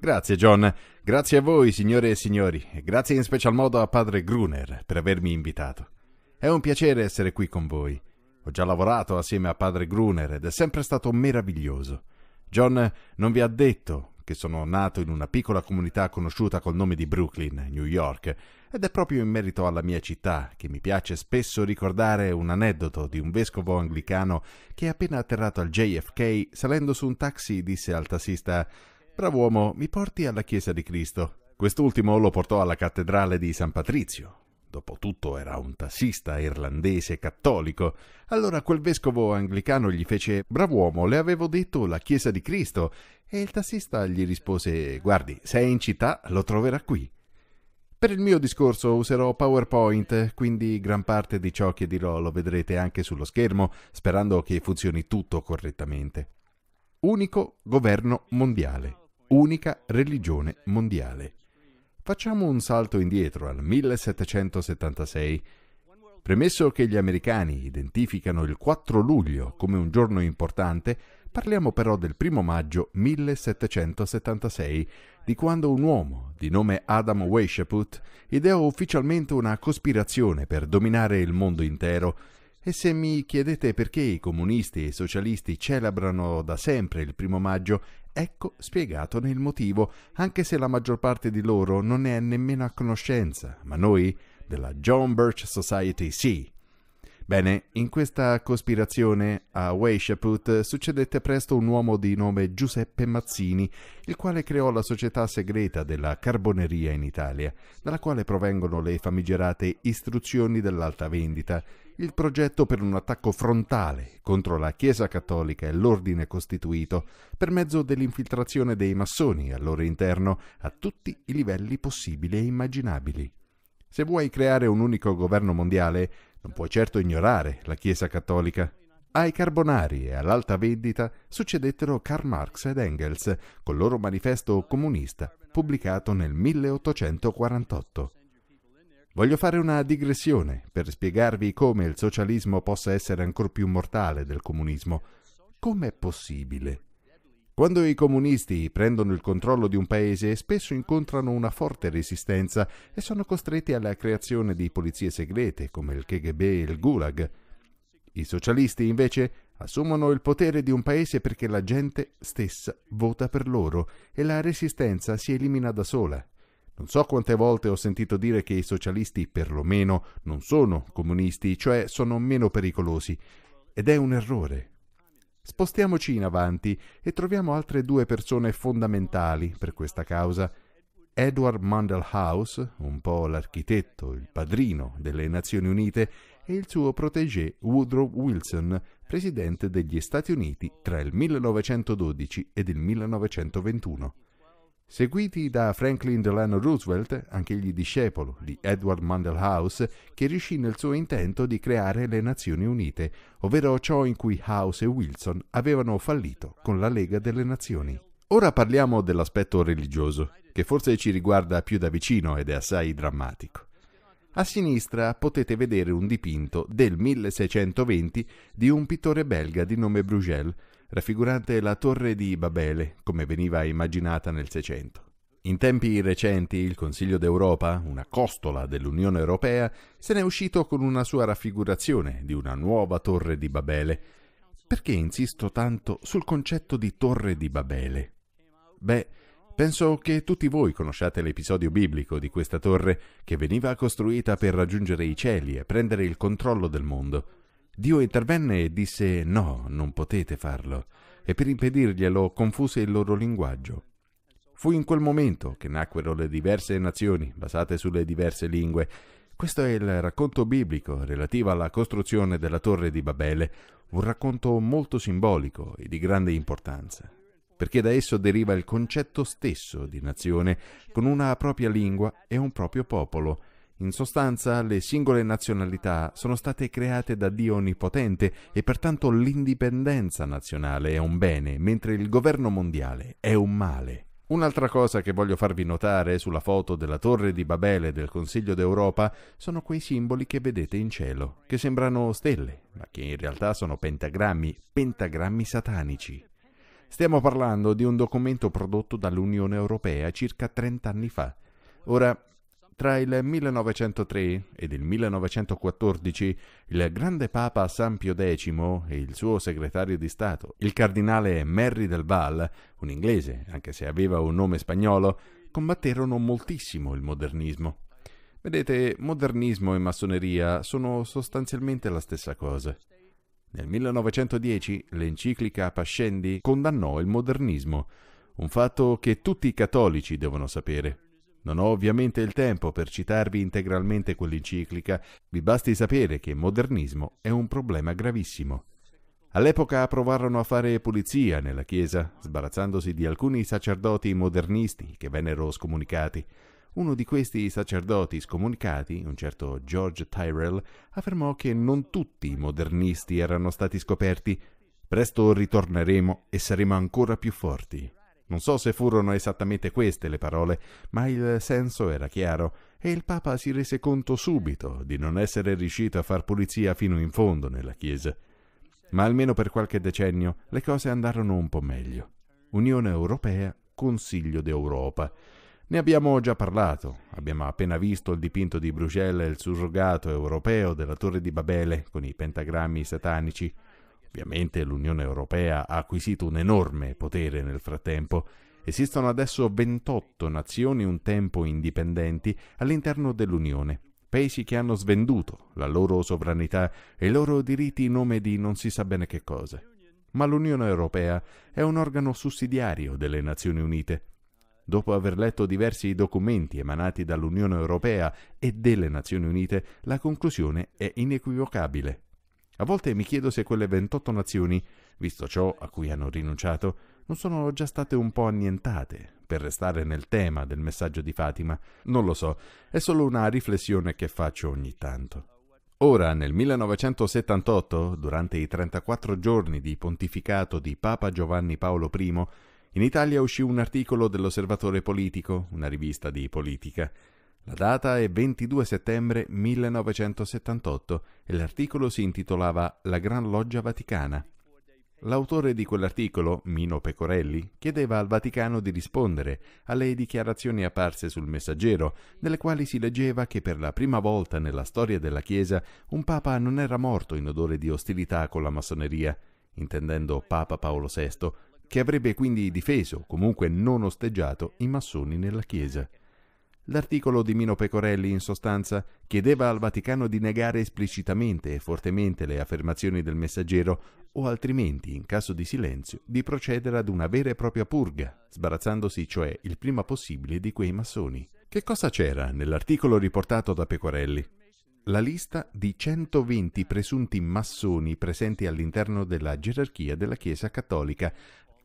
Grazie John, grazie a voi signore e signori, e grazie in special modo a padre Gruner per avermi invitato. È un piacere essere qui con voi. Ho già lavorato assieme a padre Gruner ed è sempre stato meraviglioso. John non vi ha detto che sono nato in una piccola comunità conosciuta col nome di Brooklyn, New York, ed è proprio in merito alla mia città che mi piace spesso ricordare un aneddoto di un vescovo anglicano che appena atterrato al JFK, salendo su un taxi, disse al tassista Brav'uomo, mi porti alla chiesa di Cristo. Quest'ultimo lo portò alla cattedrale di San Patrizio. Dopotutto era un tassista irlandese cattolico. Allora quel vescovo anglicano gli fece Brav'uomo, le avevo detto la chiesa di Cristo. E il tassista gli rispose Guardi, se è in città lo troverà qui. Per il mio discorso userò PowerPoint, quindi gran parte di ciò che dirò lo vedrete anche sullo schermo, sperando che funzioni tutto correttamente. Unico governo mondiale unica religione mondiale. Facciamo un salto indietro al 1776. Premesso che gli americani identificano il 4 luglio come un giorno importante, parliamo però del 1 maggio 1776, di quando un uomo di nome Adam Weishaupt ideò ufficialmente una cospirazione per dominare il mondo intero e se mi chiedete perché i comunisti e i socialisti celebrano da sempre il primo maggio, Ecco spiegato nel motivo, anche se la maggior parte di loro non ne è nemmeno a conoscenza, ma noi della John Birch Society sì. Bene, in questa cospirazione a Weishaput succedette presto un uomo di nome Giuseppe Mazzini, il quale creò la società segreta della carboneria in Italia, dalla quale provengono le famigerate istruzioni dell'alta vendita, il progetto per un attacco frontale contro la Chiesa Cattolica e l'ordine costituito per mezzo dell'infiltrazione dei massoni al loro interno a tutti i livelli possibili e immaginabili. Se vuoi creare un unico governo mondiale, non puoi certo ignorare la Chiesa Cattolica. Ai Carbonari e all'alta vendita succedettero Karl Marx ed Engels col loro manifesto comunista pubblicato nel 1848. Voglio fare una digressione per spiegarvi come il socialismo possa essere ancora più mortale del comunismo. Com'è possibile? Quando i comunisti prendono il controllo di un paese spesso incontrano una forte resistenza e sono costretti alla creazione di polizie segrete come il KGB e il Gulag. I socialisti invece assumono il potere di un paese perché la gente stessa vota per loro e la resistenza si elimina da sola non so quante volte ho sentito dire che i socialisti, perlomeno, non sono comunisti, cioè sono meno pericolosi. Ed è un errore. Spostiamoci in avanti e troviamo altre due persone fondamentali per questa causa. Edward Mandel un po' l'architetto, il padrino delle Nazioni Unite, e il suo protégé Woodrow Wilson, presidente degli Stati Uniti tra il 1912 ed il 1921 seguiti da Franklin Delano Roosevelt, anch'egli discepolo di Edward Mandelhaus, che riuscì nel suo intento di creare le Nazioni Unite, ovvero ciò in cui House e Wilson avevano fallito con la Lega delle Nazioni. Ora parliamo dell'aspetto religioso, che forse ci riguarda più da vicino ed è assai drammatico. A sinistra potete vedere un dipinto del 1620 di un pittore belga di nome Brugel, raffigurante la torre di Babele, come veniva immaginata nel Seicento. In tempi recenti il Consiglio d'Europa, una costola dell'Unione Europea, se n'è uscito con una sua raffigurazione di una nuova torre di Babele. Perché insisto tanto sul concetto di torre di Babele? Beh, penso che tutti voi conosciate l'episodio biblico di questa torre che veniva costruita per raggiungere i cieli e prendere il controllo del mondo. Dio intervenne e disse no, non potete farlo, e per impedirglielo confuse il loro linguaggio. Fu in quel momento che nacquero le diverse nazioni, basate sulle diverse lingue. Questo è il racconto biblico relativo alla costruzione della torre di Babele, un racconto molto simbolico e di grande importanza, perché da esso deriva il concetto stesso di nazione, con una propria lingua e un proprio popolo, in sostanza, le singole nazionalità sono state create da Dio Onnipotente e pertanto l'indipendenza nazionale è un bene, mentre il governo mondiale è un male. Un'altra cosa che voglio farvi notare sulla foto della Torre di Babele del Consiglio d'Europa sono quei simboli che vedete in cielo, che sembrano stelle, ma che in realtà sono pentagrammi, pentagrammi satanici. Stiamo parlando di un documento prodotto dall'Unione Europea circa 30 anni fa. Ora, tra il 1903 ed il 1914 il grande papa San Pio X e il suo segretario di Stato, il cardinale Merry del Val, un inglese anche se aveva un nome spagnolo, combatterono moltissimo il modernismo. Vedete, modernismo e massoneria sono sostanzialmente la stessa cosa. Nel 1910 l'enciclica Pascendi condannò il modernismo, un fatto che tutti i cattolici devono sapere. Non ho ovviamente il tempo per citarvi integralmente quell'enciclica, vi basti sapere che modernismo è un problema gravissimo. All'epoca provarono a fare pulizia nella Chiesa, sbarazzandosi di alcuni sacerdoti modernisti che vennero scomunicati. Uno di questi sacerdoti scomunicati, un certo George Tyrell, affermò che non tutti i modernisti erano stati scoperti. Presto ritorneremo e saremo ancora più forti. Non so se furono esattamente queste le parole, ma il senso era chiaro e il Papa si rese conto subito di non essere riuscito a far pulizia fino in fondo nella Chiesa. Ma almeno per qualche decennio le cose andarono un po' meglio. Unione Europea, Consiglio d'Europa. Ne abbiamo già parlato, abbiamo appena visto il dipinto di Bruxelles e il surrogato europeo della Torre di Babele con i pentagrammi satanici Ovviamente l'Unione Europea ha acquisito un enorme potere nel frattempo. Esistono adesso 28 nazioni un tempo indipendenti all'interno dell'Unione, paesi che hanno svenduto la loro sovranità e i loro diritti in nome di non si sa bene che cose. Ma l'Unione Europea è un organo sussidiario delle Nazioni Unite. Dopo aver letto diversi documenti emanati dall'Unione Europea e delle Nazioni Unite, la conclusione è inequivocabile. A volte mi chiedo se quelle 28 nazioni, visto ciò a cui hanno rinunciato, non sono già state un po' annientate, per restare nel tema del messaggio di Fatima. Non lo so, è solo una riflessione che faccio ogni tanto. Ora, nel 1978, durante i 34 giorni di pontificato di Papa Giovanni Paolo I, in Italia uscì un articolo dell'Osservatore Politico, una rivista di politica, la data è 22 settembre 1978 e l'articolo si intitolava La Gran Loggia Vaticana. L'autore di quell'articolo, Mino Pecorelli, chiedeva al Vaticano di rispondere alle dichiarazioni apparse sul Messaggero, nelle quali si leggeva che per la prima volta nella storia della Chiesa un Papa non era morto in odore di ostilità con la massoneria, intendendo Papa Paolo VI, che avrebbe quindi difeso, comunque non osteggiato, i massoni nella Chiesa. L'articolo di Mino Pecorelli, in sostanza, chiedeva al Vaticano di negare esplicitamente e fortemente le affermazioni del messaggero o altrimenti, in caso di silenzio, di procedere ad una vera e propria purga, sbarazzandosi cioè il prima possibile di quei massoni. Che cosa c'era nell'articolo riportato da Pecorelli? La lista di 120 presunti massoni presenti all'interno della gerarchia della Chiesa Cattolica,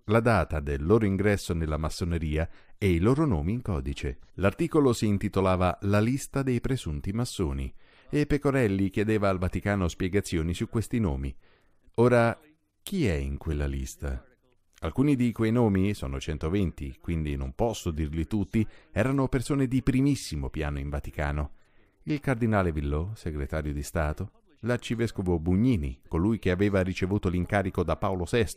la data del loro ingresso nella massoneria e i loro nomi in codice. L'articolo si intitolava La lista dei presunti massoni e Pecorelli chiedeva al Vaticano spiegazioni su questi nomi. Ora, chi è in quella lista? Alcuni di quei nomi, sono 120, quindi non posso dirli tutti, erano persone di primissimo piano in Vaticano. Il cardinale Villot, segretario di Stato, l'arcivescovo Bugnini, colui che aveva ricevuto l'incarico da Paolo VI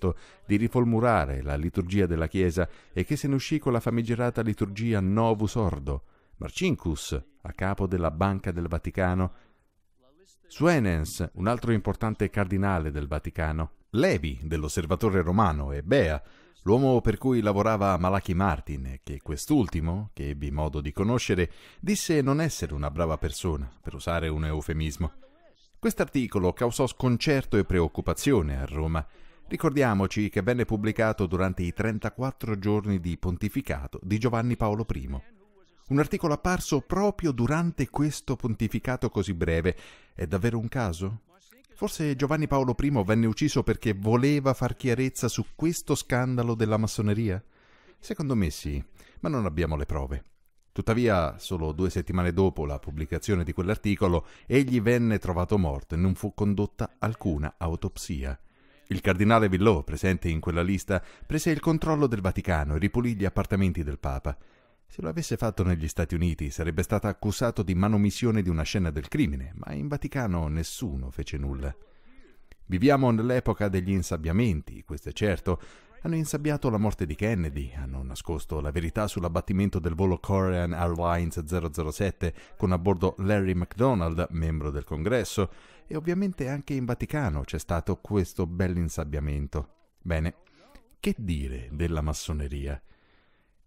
di riformulare la liturgia della Chiesa e che se ne uscì con la famigerata liturgia Novus Ordo, Marcinkus, a capo della Banca del Vaticano, Suenens, un altro importante cardinale del Vaticano, Levi, dell'osservatore romano, e Bea, l'uomo per cui lavorava Malachi Martin, che quest'ultimo, che ebbi modo di conoscere, disse non essere una brava persona, per usare un eufemismo. Quest'articolo causò sconcerto e preoccupazione a Roma. Ricordiamoci che venne pubblicato durante i 34 giorni di pontificato di Giovanni Paolo I. Un articolo apparso proprio durante questo pontificato così breve. È davvero un caso? Forse Giovanni Paolo I venne ucciso perché voleva far chiarezza su questo scandalo della massoneria? Secondo me sì, ma non abbiamo le prove. Tuttavia, solo due settimane dopo la pubblicazione di quell'articolo, egli venne trovato morto e non fu condotta alcuna autopsia. Il cardinale Villot, presente in quella lista, prese il controllo del Vaticano e ripulì gli appartamenti del Papa. Se lo avesse fatto negli Stati Uniti sarebbe stato accusato di manomissione di una scena del crimine, ma in Vaticano nessuno fece nulla. Viviamo nell'epoca degli insabbiamenti, questo è certo, hanno insabbiato la morte di Kennedy, hanno nascosto la verità sull'abbattimento del volo Korean Airlines 007 con a bordo Larry McDonald, membro del congresso, e ovviamente anche in Vaticano c'è stato questo bell'insabbiamento. Bene, che dire della massoneria?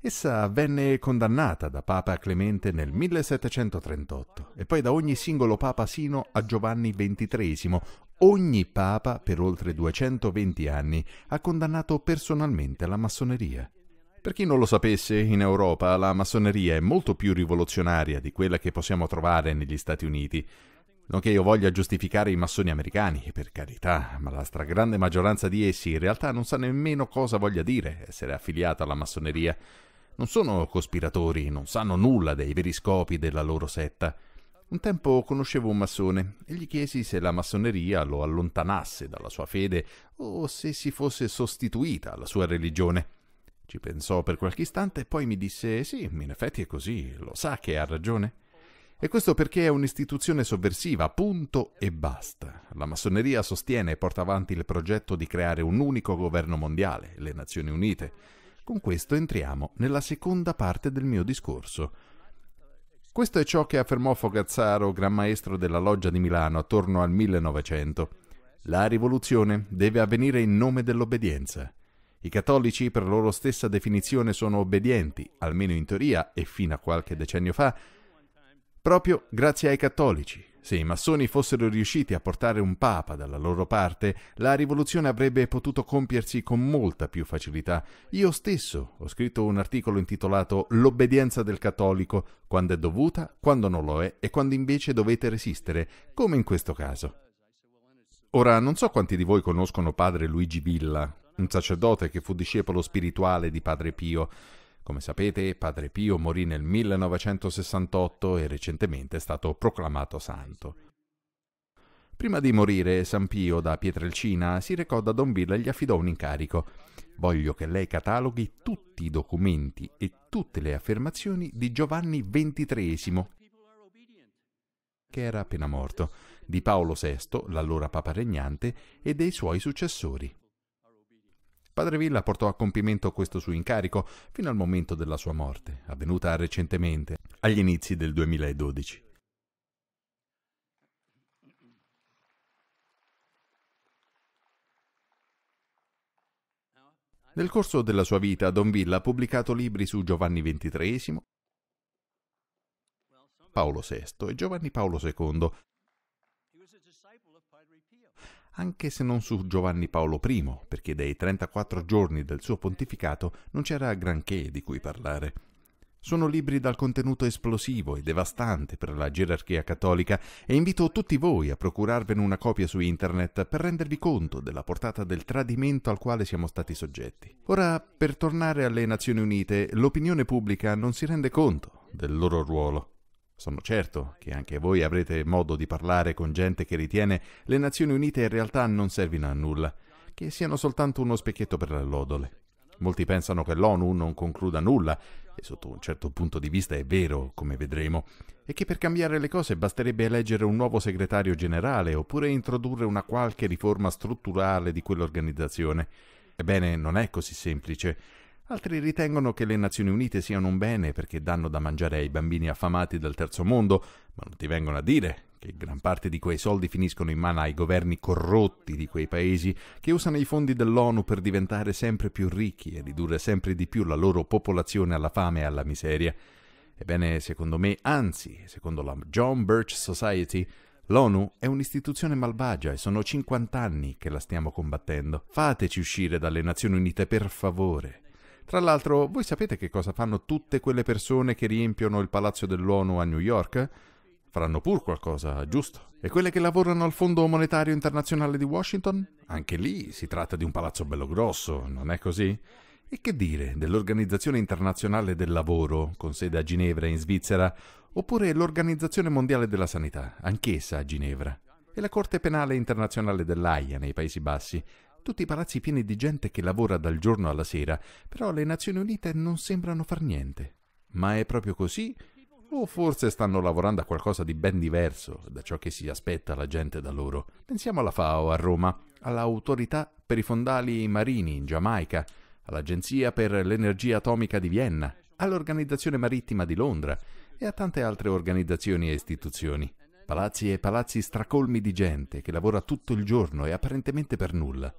Essa venne condannata da Papa Clemente nel 1738 e poi da ogni singolo papa sino a Giovanni XXIII, Ogni papa per oltre 220 anni ha condannato personalmente la massoneria. Per chi non lo sapesse, in Europa la massoneria è molto più rivoluzionaria di quella che possiamo trovare negli Stati Uniti. Non che io voglia giustificare i massoni americani, per carità, ma la stragrande maggioranza di essi in realtà non sa nemmeno cosa voglia dire essere affiliata alla massoneria. Non sono cospiratori, non sanno nulla dei veri scopi della loro setta. Un tempo conoscevo un massone e gli chiesi se la massoneria lo allontanasse dalla sua fede o se si fosse sostituita alla sua religione. Ci pensò per qualche istante e poi mi disse sì, in effetti è così, lo sa che ha ragione. E questo perché è un'istituzione sovversiva, punto e basta. La massoneria sostiene e porta avanti il progetto di creare un unico governo mondiale, le Nazioni Unite. Con questo entriamo nella seconda parte del mio discorso questo è ciò che affermò Fogazzaro, gran maestro della loggia di Milano, attorno al 1900. La rivoluzione deve avvenire in nome dell'obbedienza. I cattolici, per loro stessa definizione, sono obbedienti, almeno in teoria e fino a qualche decennio fa, proprio grazie ai cattolici, se i massoni fossero riusciti a portare un papa dalla loro parte, la rivoluzione avrebbe potuto compiersi con molta più facilità. Io stesso ho scritto un articolo intitolato L'obbedienza del cattolico, quando è dovuta, quando non lo è e quando invece dovete resistere, come in questo caso. Ora, non so quanti di voi conoscono padre Luigi Villa, un sacerdote che fu discepolo spirituale di padre Pio. Come sapete, Padre Pio morì nel 1968 e recentemente è stato proclamato santo. Prima di morire, San Pio da Pietrelcina si recò da Don Villa e gli affidò un incarico. Voglio che lei cataloghi tutti i documenti e tutte le affermazioni di Giovanni XXIII, che era appena morto, di Paolo VI, l'allora papa regnante, e dei suoi successori. Padre Villa portò a compimento questo suo incarico fino al momento della sua morte, avvenuta recentemente, agli inizi del 2012. Nel corso della sua vita, Don Villa ha pubblicato libri su Giovanni XXIII, Paolo VI e Giovanni Paolo II, anche se non su Giovanni Paolo I, perché dei 34 giorni del suo pontificato non c'era granché di cui parlare. Sono libri dal contenuto esplosivo e devastante per la gerarchia cattolica e invito tutti voi a procurarvene una copia su internet per rendervi conto della portata del tradimento al quale siamo stati soggetti. Ora, per tornare alle Nazioni Unite, l'opinione pubblica non si rende conto del loro ruolo. Sono certo che anche voi avrete modo di parlare con gente che ritiene le Nazioni Unite in realtà non servino a nulla, che siano soltanto uno specchietto per le lodole. Molti pensano che l'ONU non concluda nulla, e sotto un certo punto di vista è vero, come vedremo, e che per cambiare le cose basterebbe eleggere un nuovo segretario generale oppure introdurre una qualche riforma strutturale di quell'organizzazione. Ebbene, non è così semplice Altri ritengono che le Nazioni Unite siano un bene perché danno da mangiare ai bambini affamati del terzo mondo, ma non ti vengono a dire che gran parte di quei soldi finiscono in mano ai governi corrotti di quei paesi che usano i fondi dell'ONU per diventare sempre più ricchi e ridurre sempre di più la loro popolazione alla fame e alla miseria. Ebbene, secondo me, anzi, secondo la John Birch Society, L'ONU è un'istituzione malvagia e sono 50 anni che la stiamo combattendo. Fateci uscire dalle Nazioni Unite per favore. Tra l'altro, voi sapete che cosa fanno tutte quelle persone che riempiono il palazzo dell'ONU a New York? Faranno pur qualcosa, giusto? E quelle che lavorano al Fondo Monetario Internazionale di Washington? Anche lì si tratta di un palazzo bello grosso, non è così? E che dire dell'Organizzazione Internazionale del Lavoro, con sede a Ginevra in Svizzera, oppure l'Organizzazione Mondiale della Sanità, anch'essa a Ginevra, e la Corte Penale Internazionale dell'AIA nei Paesi Bassi, tutti i palazzi pieni di gente che lavora dal giorno alla sera, però le Nazioni Unite non sembrano far niente. Ma è proprio così? O forse stanno lavorando a qualcosa di ben diverso da ciò che si aspetta la gente da loro? Pensiamo alla FAO a Roma, all'autorità per i fondali marini in Giamaica, all'Agenzia per l'Energia Atomica di Vienna, all'Organizzazione Marittima di Londra e a tante altre organizzazioni e istituzioni. Palazzi e palazzi stracolmi di gente che lavora tutto il giorno e apparentemente per nulla.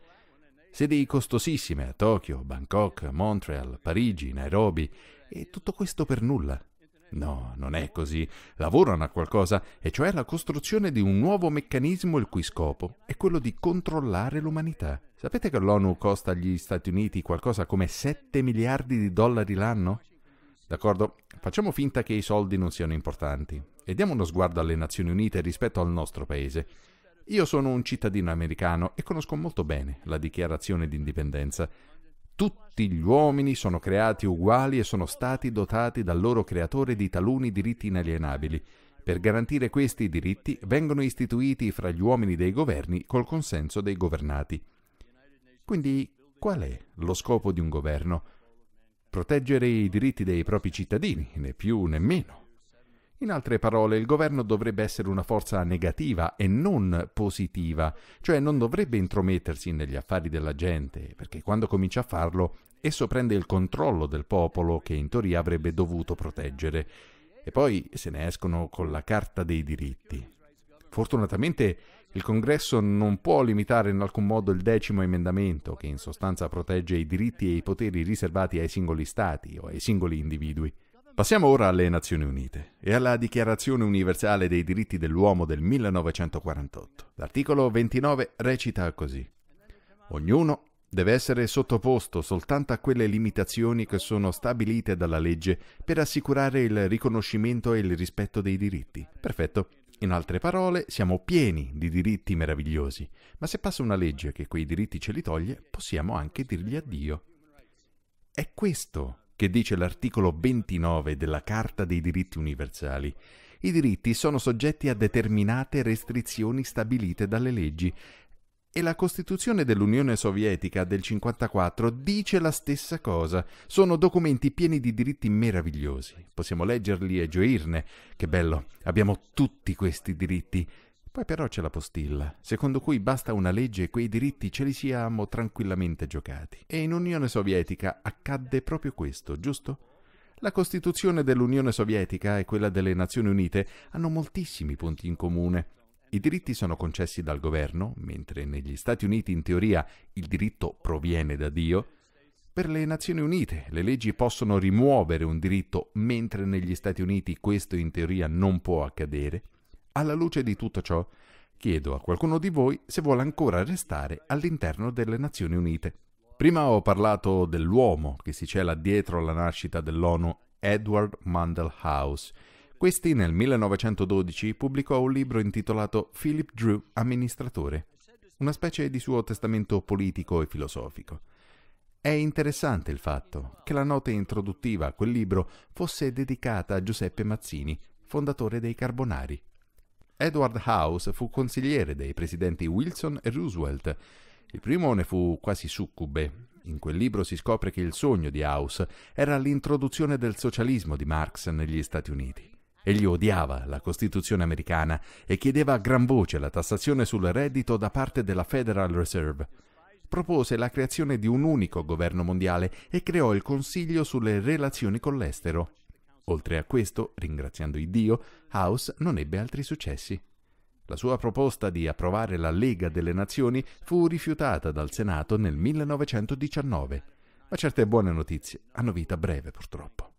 Sedi costosissime a Tokyo, Bangkok, Montreal, Parigi, Nairobi e tutto questo per nulla. No, non è così. Lavorano a qualcosa, e cioè alla costruzione di un nuovo meccanismo il cui scopo è quello di controllare l'umanità. Sapete che l'ONU costa agli Stati Uniti qualcosa come 7 miliardi di dollari l'anno? D'accordo? Facciamo finta che i soldi non siano importanti e diamo uno sguardo alle Nazioni Unite rispetto al nostro paese. Io sono un cittadino americano e conosco molto bene la dichiarazione di indipendenza. Tutti gli uomini sono creati uguali e sono stati dotati dal loro creatore di taluni diritti inalienabili. Per garantire questi diritti vengono istituiti fra gli uomini dei governi col consenso dei governati. Quindi qual è lo scopo di un governo? Proteggere i diritti dei propri cittadini, né più né meno. In altre parole, il governo dovrebbe essere una forza negativa e non positiva, cioè non dovrebbe intromettersi negli affari della gente, perché quando comincia a farlo, esso prende il controllo del popolo che in teoria avrebbe dovuto proteggere, e poi se ne escono con la Carta dei diritti. Fortunatamente il Congresso non può limitare in alcun modo il decimo emendamento, che in sostanza protegge i diritti e i poteri riservati ai singoli Stati o ai singoli individui. Passiamo ora alle Nazioni Unite e alla Dichiarazione universale dei diritti dell'uomo del 1948. L'articolo 29 recita così. Ognuno deve essere sottoposto soltanto a quelle limitazioni che sono stabilite dalla legge per assicurare il riconoscimento e il rispetto dei diritti. Perfetto. In altre parole, siamo pieni di diritti meravigliosi, ma se passa una legge che quei diritti ce li toglie, possiamo anche dirgli addio. È questo che dice l'articolo 29 della Carta dei diritti universali, i diritti sono soggetti a determinate restrizioni stabilite dalle leggi e la Costituzione dell'Unione Sovietica del 1954 dice la stessa cosa. Sono documenti pieni di diritti meravigliosi. Possiamo leggerli e gioirne. Che bello, abbiamo tutti questi diritti. Poi però c'è la postilla, secondo cui basta una legge e quei diritti ce li siamo tranquillamente giocati. E in Unione Sovietica accadde proprio questo, giusto? La Costituzione dell'Unione Sovietica e quella delle Nazioni Unite hanno moltissimi punti in comune. I diritti sono concessi dal governo, mentre negli Stati Uniti in teoria il diritto proviene da Dio. Per le Nazioni Unite le leggi possono rimuovere un diritto, mentre negli Stati Uniti questo in teoria non può accadere. Alla luce di tutto ciò, chiedo a qualcuno di voi se vuole ancora restare all'interno delle Nazioni Unite. Prima ho parlato dell'uomo che si cela dietro la nascita dell'ONU, Edward Mandel House. Questi nel 1912 pubblicò un libro intitolato Philip Drew, amministratore, una specie di suo testamento politico e filosofico. È interessante il fatto che la nota introduttiva a quel libro fosse dedicata a Giuseppe Mazzini, fondatore dei Carbonari, Edward House fu consigliere dei presidenti Wilson e Roosevelt. Il primo ne fu quasi succube. In quel libro si scopre che il sogno di House era l'introduzione del socialismo di Marx negli Stati Uniti. Egli odiava la Costituzione americana e chiedeva a gran voce la tassazione sul reddito da parte della Federal Reserve. Propose la creazione di un unico governo mondiale e creò il Consiglio sulle relazioni con l'estero. Oltre a questo, ringraziando Dio, House non ebbe altri successi. La sua proposta di approvare la Lega delle Nazioni fu rifiutata dal Senato nel 1919, ma certe buone notizie hanno vita breve purtroppo.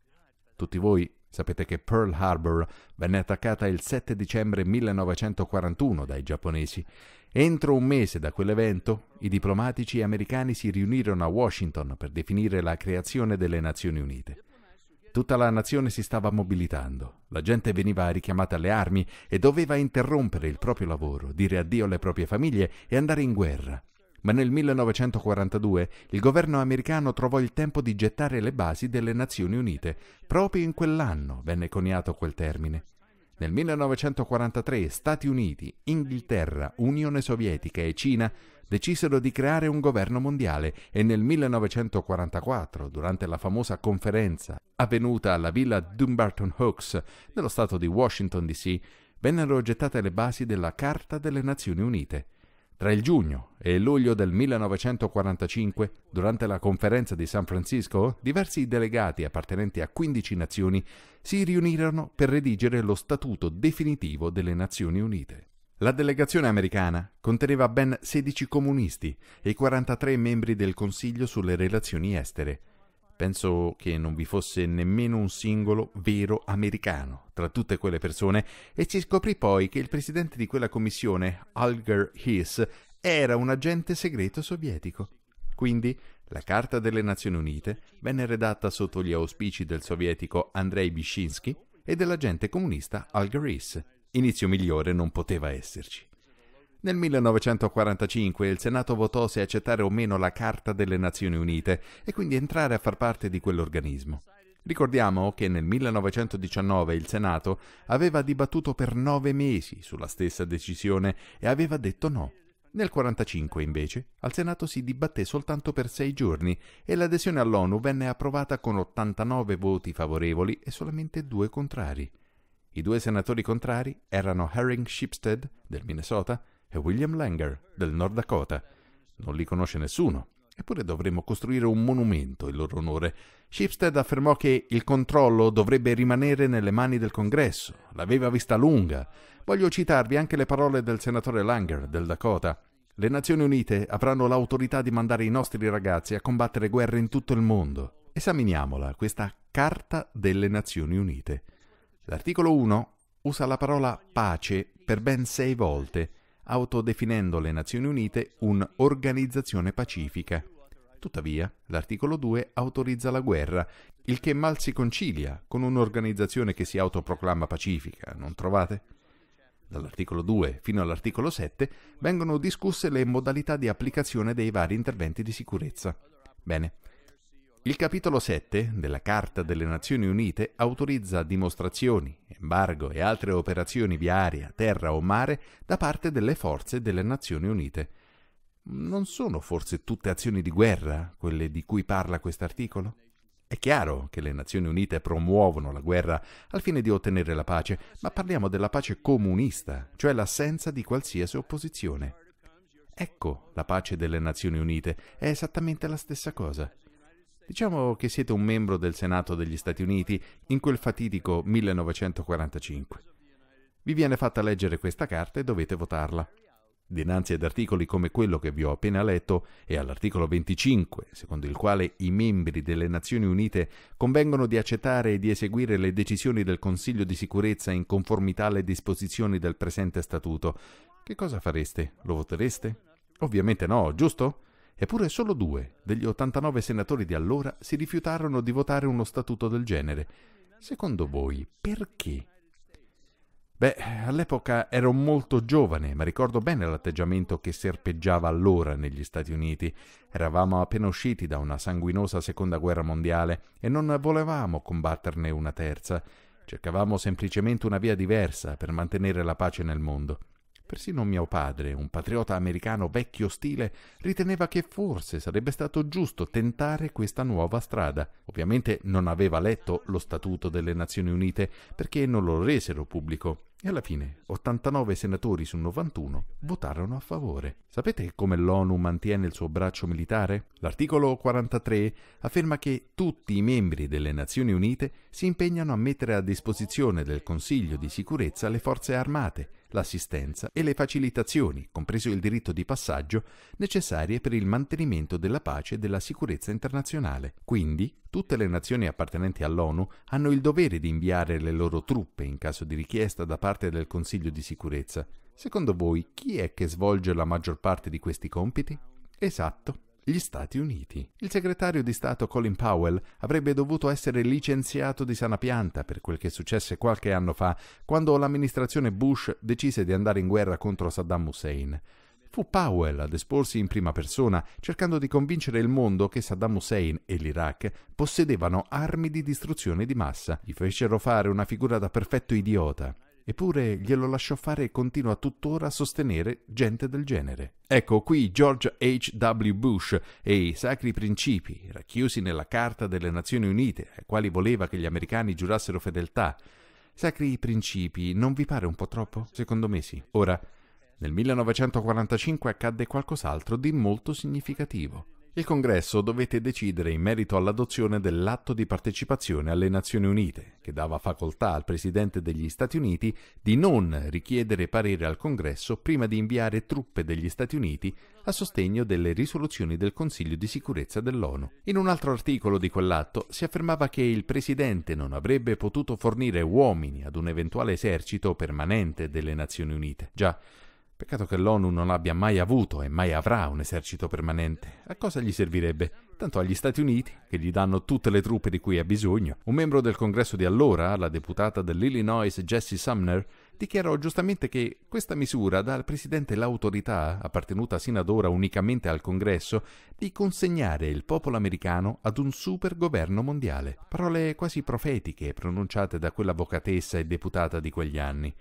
Tutti voi sapete che Pearl Harbor venne attaccata il 7 dicembre 1941 dai giapponesi. Entro un mese da quell'evento, i diplomatici americani si riunirono a Washington per definire la creazione delle Nazioni Unite. Tutta la nazione si stava mobilitando, la gente veniva richiamata alle armi e doveva interrompere il proprio lavoro, dire addio alle proprie famiglie e andare in guerra. Ma nel 1942 il governo americano trovò il tempo di gettare le basi delle Nazioni Unite. Proprio in quell'anno venne coniato quel termine. Nel 1943 Stati Uniti, Inghilterra, Unione Sovietica e Cina decisero di creare un governo mondiale e nel 1944, durante la famosa conferenza avvenuta alla villa Dumbarton Hooks nello stato di Washington DC, vennero gettate le basi della Carta delle Nazioni Unite. Tra il giugno e il luglio del 1945, durante la conferenza di San Francisco, diversi delegati appartenenti a 15 nazioni si riunirono per redigere lo Statuto definitivo delle Nazioni Unite. La delegazione americana conteneva ben 16 comunisti e 43 membri del Consiglio sulle relazioni estere, Penso che non vi fosse nemmeno un singolo vero americano tra tutte quelle persone e si scoprì poi che il presidente di quella commissione, Alger Hiss, era un agente segreto sovietico. Quindi la Carta delle Nazioni Unite venne redatta sotto gli auspici del sovietico Andrei Bishinsky e dell'agente comunista Alger Hiss. Inizio migliore non poteva esserci. Nel 1945 il Senato votò se accettare o meno la Carta delle Nazioni Unite e quindi entrare a far parte di quell'organismo. Ricordiamo che nel 1919 il Senato aveva dibattuto per nove mesi sulla stessa decisione e aveva detto no. Nel 1945 invece al Senato si dibatté soltanto per sei giorni e l'adesione all'ONU venne approvata con 89 voti favorevoli e solamente due contrari. I due senatori contrari erano Herring Shipstead del Minnesota e William Langer, del Nord Dakota. Non li conosce nessuno, eppure dovremmo costruire un monumento in loro onore. Shipstead affermò che il controllo dovrebbe rimanere nelle mani del Congresso, l'aveva vista lunga. Voglio citarvi anche le parole del senatore Langer, del Dakota. Le Nazioni Unite avranno l'autorità di mandare i nostri ragazzi a combattere guerre in tutto il mondo. Esaminiamola, questa Carta delle Nazioni Unite. L'articolo 1 usa la parola pace per ben sei volte autodefinendo le Nazioni Unite un'organizzazione pacifica. Tuttavia, l'articolo 2 autorizza la guerra, il che mal si concilia con un'organizzazione che si autoproclama pacifica, non trovate? Dall'articolo 2 fino all'articolo 7 vengono discusse le modalità di applicazione dei vari interventi di sicurezza. Bene, il capitolo 7 della Carta delle Nazioni Unite autorizza dimostrazioni, embargo e altre operazioni via aria, terra o mare da parte delle forze delle Nazioni Unite. Non sono forse tutte azioni di guerra quelle di cui parla quest'articolo? È chiaro che le Nazioni Unite promuovono la guerra al fine di ottenere la pace, ma parliamo della pace comunista, cioè l'assenza di qualsiasi opposizione. Ecco la pace delle Nazioni Unite, è esattamente la stessa cosa. Diciamo che siete un membro del Senato degli Stati Uniti in quel fatidico 1945. Vi viene fatta leggere questa carta e dovete votarla. Dinanzi ad articoli come quello che vi ho appena letto e all'articolo 25, secondo il quale i membri delle Nazioni Unite convengono di accettare e di eseguire le decisioni del Consiglio di sicurezza in conformità alle disposizioni del presente statuto, che cosa fareste? Lo votereste? Ovviamente no, giusto? Eppure solo due degli 89 senatori di allora si rifiutarono di votare uno statuto del genere. Secondo voi, perché? Beh, all'epoca ero molto giovane, ma ricordo bene l'atteggiamento che serpeggiava allora negli Stati Uniti. Eravamo appena usciti da una sanguinosa seconda guerra mondiale e non volevamo combatterne una terza. Cercavamo semplicemente una via diversa per mantenere la pace nel mondo. Persino mio padre, un patriota americano vecchio stile, riteneva che forse sarebbe stato giusto tentare questa nuova strada. Ovviamente non aveva letto lo Statuto delle Nazioni Unite perché non lo resero pubblico. E alla fine 89 senatori su 91 votarono a favore. Sapete come l'ONU mantiene il suo braccio militare? L'articolo 43 afferma che tutti i membri delle Nazioni Unite si impegnano a mettere a disposizione del Consiglio di sicurezza le forze armate l'assistenza e le facilitazioni, compreso il diritto di passaggio, necessarie per il mantenimento della pace e della sicurezza internazionale. Quindi, tutte le nazioni appartenenti all'ONU hanno il dovere di inviare le loro truppe in caso di richiesta da parte del Consiglio di sicurezza. Secondo voi chi è che svolge la maggior parte di questi compiti? Esatto, gli Stati Uniti. Il segretario di Stato Colin Powell avrebbe dovuto essere licenziato di sana pianta per quel che successe qualche anno fa, quando l'amministrazione Bush decise di andare in guerra contro Saddam Hussein. Fu Powell ad esporsi in prima persona, cercando di convincere il mondo che Saddam Hussein e l'Iraq possedevano armi di distruzione di massa. Gli fecero fare una figura da perfetto idiota. Eppure glielo lasciò fare e continua tuttora a sostenere gente del genere. Ecco qui George H. W. Bush e i sacri principi racchiusi nella Carta delle Nazioni Unite, ai quali voleva che gli americani giurassero fedeltà. Sacri principi, non vi pare un po' troppo? Secondo me sì. Ora, nel 1945 accadde qualcos'altro di molto significativo il Congresso dovette decidere in merito all'adozione dell'atto di partecipazione alle Nazioni Unite, che dava facoltà al Presidente degli Stati Uniti di non richiedere parere al Congresso prima di inviare truppe degli Stati Uniti a sostegno delle risoluzioni del Consiglio di sicurezza dell'ONU. In un altro articolo di quell'atto si affermava che il Presidente non avrebbe potuto fornire uomini ad un eventuale esercito permanente delle Nazioni Unite. Già, Peccato che l'ONU non abbia mai avuto e mai avrà un esercito permanente. A cosa gli servirebbe? Tanto agli Stati Uniti, che gli danno tutte le truppe di cui ha bisogno, un membro del congresso di allora, la deputata dell'Illinois Jessie Sumner, dichiarò giustamente che questa misura dà al Presidente l'autorità, appartenuta sino ad ora unicamente al Congresso, di consegnare il popolo americano ad un super governo mondiale. Parole quasi profetiche pronunciate da quell'avvocatessa e deputata di quegli anni.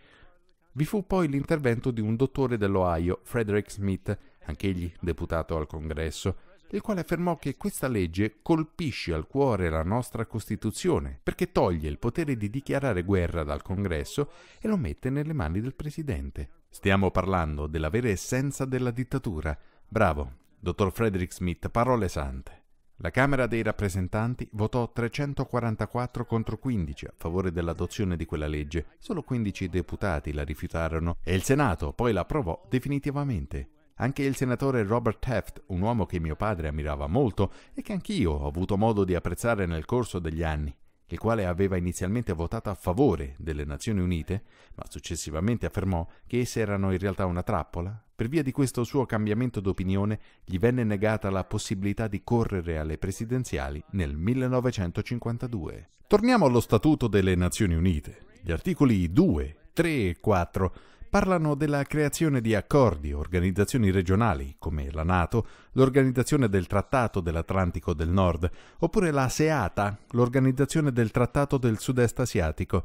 Vi fu poi l'intervento di un dottore dell'Ohio, Frederick Smith, anch'egli deputato al Congresso, il quale affermò che questa legge colpisce al cuore la nostra Costituzione, perché toglie il potere di dichiarare guerra dal Congresso e lo mette nelle mani del Presidente. Stiamo parlando della vera essenza della dittatura. Bravo, dottor Frederick Smith, parole sante. La Camera dei rappresentanti votò 344 contro 15 a favore dell'adozione di quella legge, solo 15 deputati la rifiutarono e il Senato poi la approvò definitivamente. Anche il senatore Robert Heft, un uomo che mio padre ammirava molto e che anch'io ho avuto modo di apprezzare nel corso degli anni, il quale aveva inizialmente votato a favore delle Nazioni Unite, ma successivamente affermò che esse erano in realtà una trappola, per via di questo suo cambiamento d'opinione gli venne negata la possibilità di correre alle presidenziali nel 1952. Torniamo allo Statuto delle Nazioni Unite. Gli articoli 2, 3 e 4 parlano della creazione di accordi, organizzazioni regionali come la Nato, l'Organizzazione del Trattato dell'Atlantico del Nord, oppure la SEATA, l'Organizzazione del Trattato del Sud-Est Asiatico,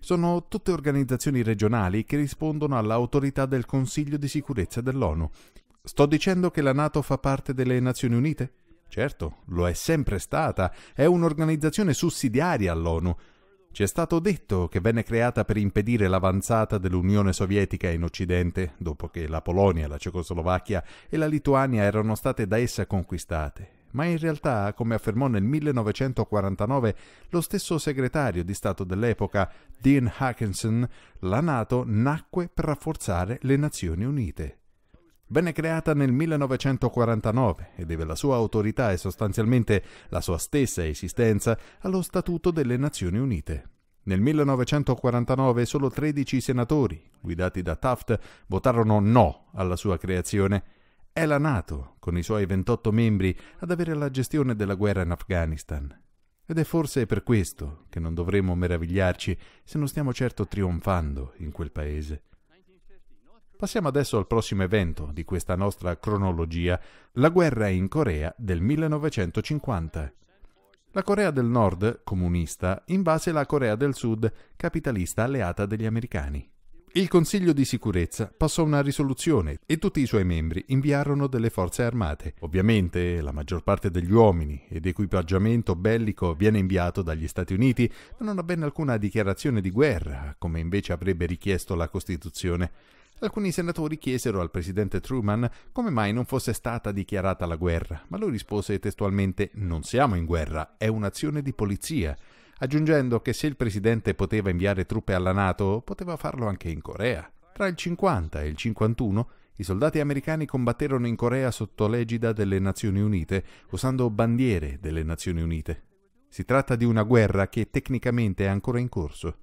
sono tutte organizzazioni regionali che rispondono all'autorità del Consiglio di sicurezza dell'ONU. Sto dicendo che la Nato fa parte delle Nazioni Unite? Certo, lo è sempre stata, è un'organizzazione sussidiaria all'ONU. Ci è stato detto che venne creata per impedire l'avanzata dell'Unione Sovietica in Occidente, dopo che la Polonia, la Cecoslovacchia e la Lituania erano state da essa conquistate, ma in realtà, come affermò nel 1949 lo stesso segretario di Stato dell'epoca, Dean Hackinson, la Nato nacque per rafforzare le Nazioni Unite. Venne creata nel 1949 e deve la sua autorità e sostanzialmente la sua stessa esistenza allo Statuto delle Nazioni Unite. Nel 1949 solo 13 senatori, guidati da Taft, votarono no alla sua creazione è la Nato, con i suoi 28 membri, ad avere la gestione della guerra in Afghanistan. Ed è forse per questo che non dovremmo meravigliarci se non stiamo certo trionfando in quel paese. Passiamo adesso al prossimo evento di questa nostra cronologia, la guerra in Corea del 1950. La Corea del Nord, comunista, invase la Corea del Sud, capitalista alleata degli americani. Il Consiglio di sicurezza passò una risoluzione e tutti i suoi membri inviarono delle forze armate. Ovviamente la maggior parte degli uomini ed equipaggiamento bellico viene inviato dagli Stati Uniti, ma non avvenne alcuna dichiarazione di guerra, come invece avrebbe richiesto la Costituzione. Alcuni senatori chiesero al presidente Truman come mai non fosse stata dichiarata la guerra, ma lui rispose testualmente Non siamo in guerra, è un'azione di polizia aggiungendo che se il presidente poteva inviare truppe alla Nato, poteva farlo anche in Corea. Tra il 50 e il 51 i soldati americani combatterono in Corea sotto l'egida delle Nazioni Unite, usando bandiere delle Nazioni Unite. Si tratta di una guerra che tecnicamente è ancora in corso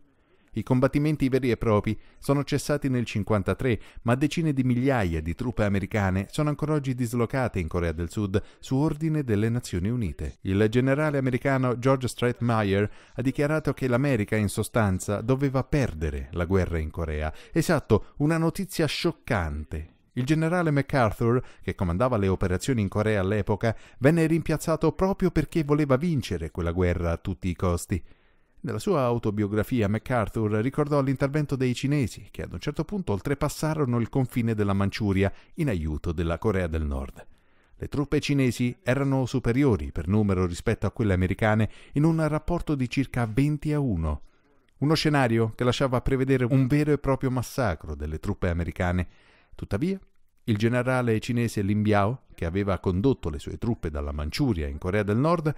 i combattimenti veri e propri sono cessati nel 1953, ma decine di migliaia di truppe americane sono ancora oggi dislocate in Corea del Sud su ordine delle Nazioni Unite. Il generale americano George Strathmeyer ha dichiarato che l'America in sostanza doveva perdere la guerra in Corea. Esatto, una notizia scioccante il generale MacArthur, che comandava le operazioni in Corea all'epoca, venne rimpiazzato proprio perché voleva vincere quella guerra a tutti i costi. Nella sua autobiografia MacArthur ricordò l'intervento dei cinesi che ad un certo punto oltrepassarono il confine della Manciuria in aiuto della Corea del Nord. Le truppe cinesi erano superiori per numero rispetto a quelle americane in un rapporto di circa 20 a 1. Uno scenario che lasciava prevedere un vero e proprio massacro delle truppe americane. Tuttavia, il generale cinese Lin Biao, che aveva condotto le sue truppe dalla Manciuria in Corea del Nord,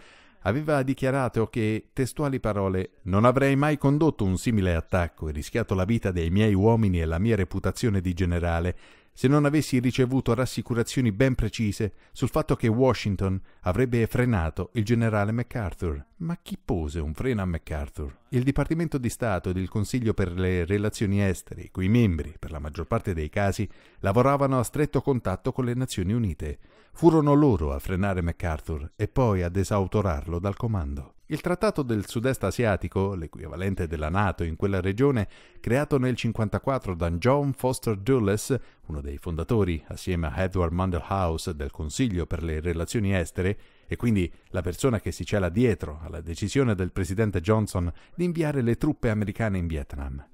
aveva dichiarato che, testuali parole, non avrei mai condotto un simile attacco e rischiato la vita dei miei uomini e la mia reputazione di generale se non avessi ricevuto rassicurazioni ben precise sul fatto che Washington avrebbe frenato il generale MacArthur. Ma chi pose un freno a MacArthur? Il Dipartimento di Stato ed il Consiglio per le relazioni estere, i cui membri, per la maggior parte dei casi, lavoravano a stretto contatto con le Nazioni Unite. Furono loro a frenare MacArthur e poi ad esautorarlo dal comando. Il Trattato del Sud-Est Asiatico, l'equivalente della Nato in quella regione, creato nel 1954 da John Foster Dulles, uno dei fondatori, assieme a Edward Mandelhaus, del Consiglio per le relazioni estere, e quindi la persona che si cela dietro alla decisione del presidente Johnson di inviare le truppe americane in Vietnam.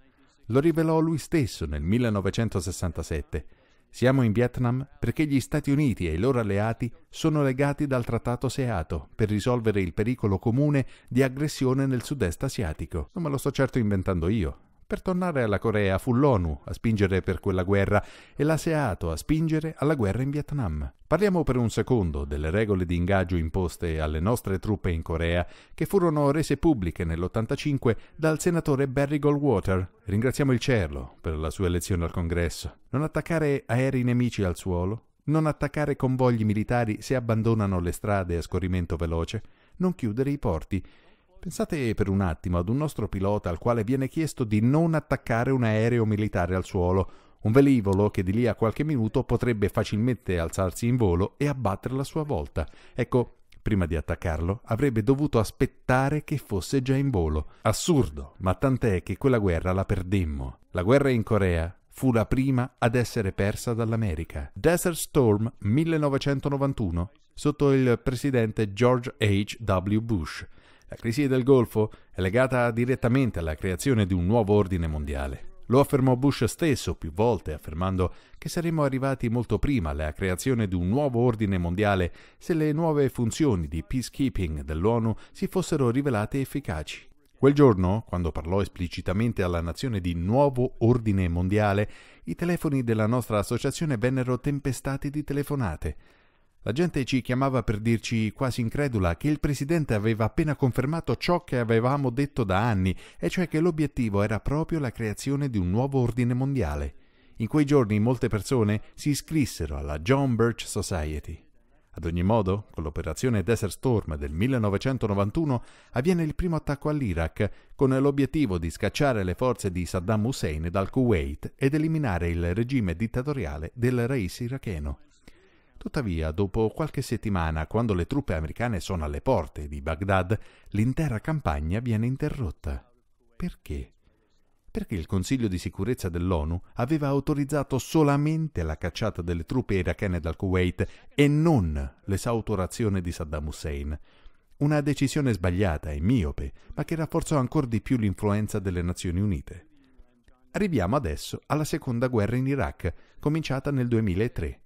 Lo rivelò lui stesso nel 1967 siamo in Vietnam perché gli Stati Uniti e i loro alleati sono legati dal Trattato Seato per risolvere il pericolo comune di aggressione nel sud-est asiatico. Non me lo sto certo inventando io. Per tornare alla Corea fu l'ONU a spingere per quella guerra e la SEATO a spingere alla guerra in Vietnam. Parliamo per un secondo delle regole di ingaggio imposte alle nostre truppe in Corea che furono rese pubbliche nell'85 dal senatore Barry Goldwater. Ringraziamo il cielo per la sua elezione al Congresso. Non attaccare aerei nemici al suolo, non attaccare convogli militari se abbandonano le strade a scorrimento veloce, non chiudere i porti Pensate per un attimo ad un nostro pilota al quale viene chiesto di non attaccare un aereo militare al suolo, un velivolo che di lì a qualche minuto potrebbe facilmente alzarsi in volo e abbatterla a sua volta. Ecco, prima di attaccarlo, avrebbe dovuto aspettare che fosse già in volo. Assurdo, ma tant'è che quella guerra la perdemmo. La guerra in Corea fu la prima ad essere persa dall'America. Desert Storm 1991 sotto il presidente George H. W. Bush, la crisi del Golfo è legata direttamente alla creazione di un nuovo ordine mondiale. Lo affermò Bush stesso più volte, affermando che saremmo arrivati molto prima alla creazione di un nuovo ordine mondiale se le nuove funzioni di peacekeeping dell'ONU si fossero rivelate efficaci. Quel giorno, quando parlò esplicitamente alla nazione di nuovo ordine mondiale, i telefoni della nostra associazione vennero tempestati di telefonate. La gente ci chiamava per dirci, quasi incredula, che il presidente aveva appena confermato ciò che avevamo detto da anni, e cioè che l'obiettivo era proprio la creazione di un nuovo ordine mondiale. In quei giorni molte persone si iscrissero alla John Birch Society. Ad ogni modo, con l'operazione Desert Storm del 1991 avviene il primo attacco all'Iraq con l'obiettivo di scacciare le forze di Saddam Hussein dal Kuwait ed eliminare il regime dittatoriale del Reis iracheno. Tuttavia, dopo qualche settimana, quando le truppe americane sono alle porte di Baghdad, l'intera campagna viene interrotta. Perché? Perché il Consiglio di sicurezza dell'ONU aveva autorizzato solamente la cacciata delle truppe irachene dal Kuwait e non l'esautorazione di Saddam Hussein. Una decisione sbagliata e miope, ma che rafforzò ancora di più l'influenza delle Nazioni Unite. Arriviamo adesso alla seconda guerra in Iraq, cominciata nel 2003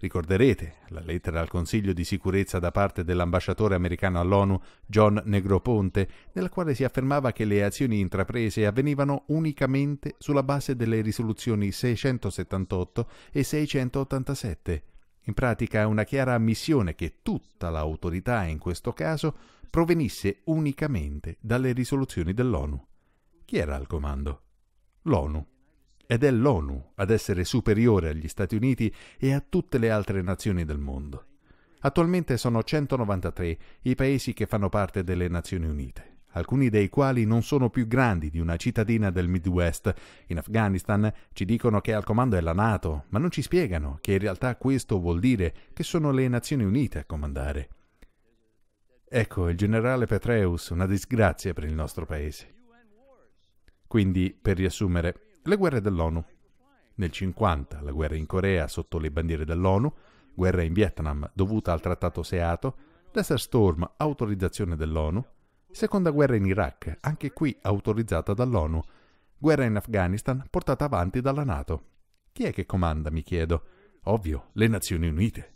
Ricorderete la lettera al Consiglio di sicurezza da parte dell'ambasciatore americano all'ONU John Negroponte, nella quale si affermava che le azioni intraprese avvenivano unicamente sulla base delle risoluzioni 678 e 687. In pratica una chiara ammissione che tutta l'autorità in questo caso provenisse unicamente dalle risoluzioni dell'ONU. Chi era al comando? L'ONU ed è l'ONU ad essere superiore agli Stati Uniti e a tutte le altre nazioni del mondo. Attualmente sono 193 i paesi che fanno parte delle Nazioni Unite, alcuni dei quali non sono più grandi di una cittadina del Midwest. In Afghanistan ci dicono che al comando è la Nato, ma non ci spiegano che in realtà questo vuol dire che sono le Nazioni Unite a comandare. Ecco, il generale Petreus, una disgrazia per il nostro paese. Quindi, per riassumere, le guerre dell'ONU. Nel 50 la guerra in Corea sotto le bandiere dell'ONU, guerra in Vietnam dovuta al Trattato Seato, Desert Storm autorizzazione dell'ONU, seconda guerra in Iraq, anche qui autorizzata dall'ONU, guerra in Afghanistan portata avanti dalla Nato. Chi è che comanda, mi chiedo? Ovvio, le Nazioni Unite.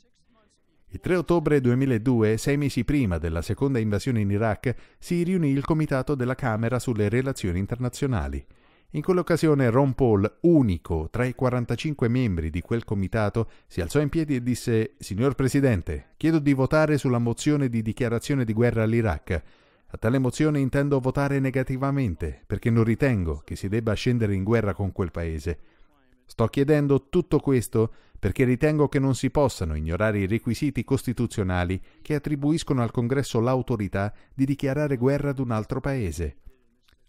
Il 3 ottobre 2002, sei mesi prima della seconda invasione in Iraq, si riunì il Comitato della Camera sulle relazioni internazionali. In quell'occasione Ron Paul, unico tra i 45 membri di quel comitato, si alzò in piedi e disse Signor Presidente, chiedo di votare sulla mozione di dichiarazione di guerra all'Iraq. A tale mozione intendo votare negativamente perché non ritengo che si debba scendere in guerra con quel paese. Sto chiedendo tutto questo perché ritengo che non si possano ignorare i requisiti costituzionali che attribuiscono al Congresso l'autorità di dichiarare guerra ad un altro paese.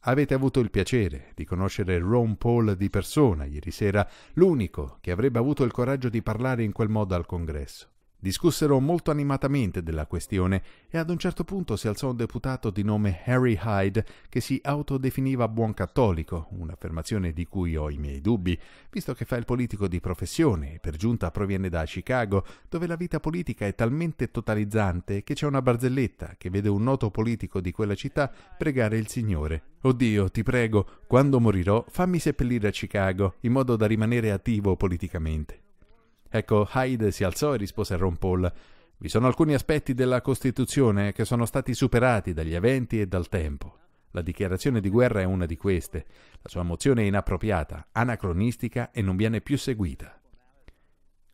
Avete avuto il piacere di conoscere Ron Paul di persona ieri sera, l'unico che avrebbe avuto il coraggio di parlare in quel modo al congresso. Discussero molto animatamente della questione e ad un certo punto si alzò un deputato di nome Harry Hyde che si autodefiniva buon cattolico, un'affermazione di cui ho i miei dubbi, visto che fa il politico di professione e per giunta proviene da Chicago, dove la vita politica è talmente totalizzante che c'è una barzelletta che vede un noto politico di quella città pregare il Signore. Oddio, ti prego, quando morirò fammi seppellire a Chicago, in modo da rimanere attivo politicamente. Ecco, Hyde si alzò e rispose a Ron Paul Vi sono alcuni aspetti della Costituzione che sono stati superati dagli eventi e dal tempo. La dichiarazione di guerra è una di queste. La sua mozione è inappropriata, anacronistica e non viene più seguita.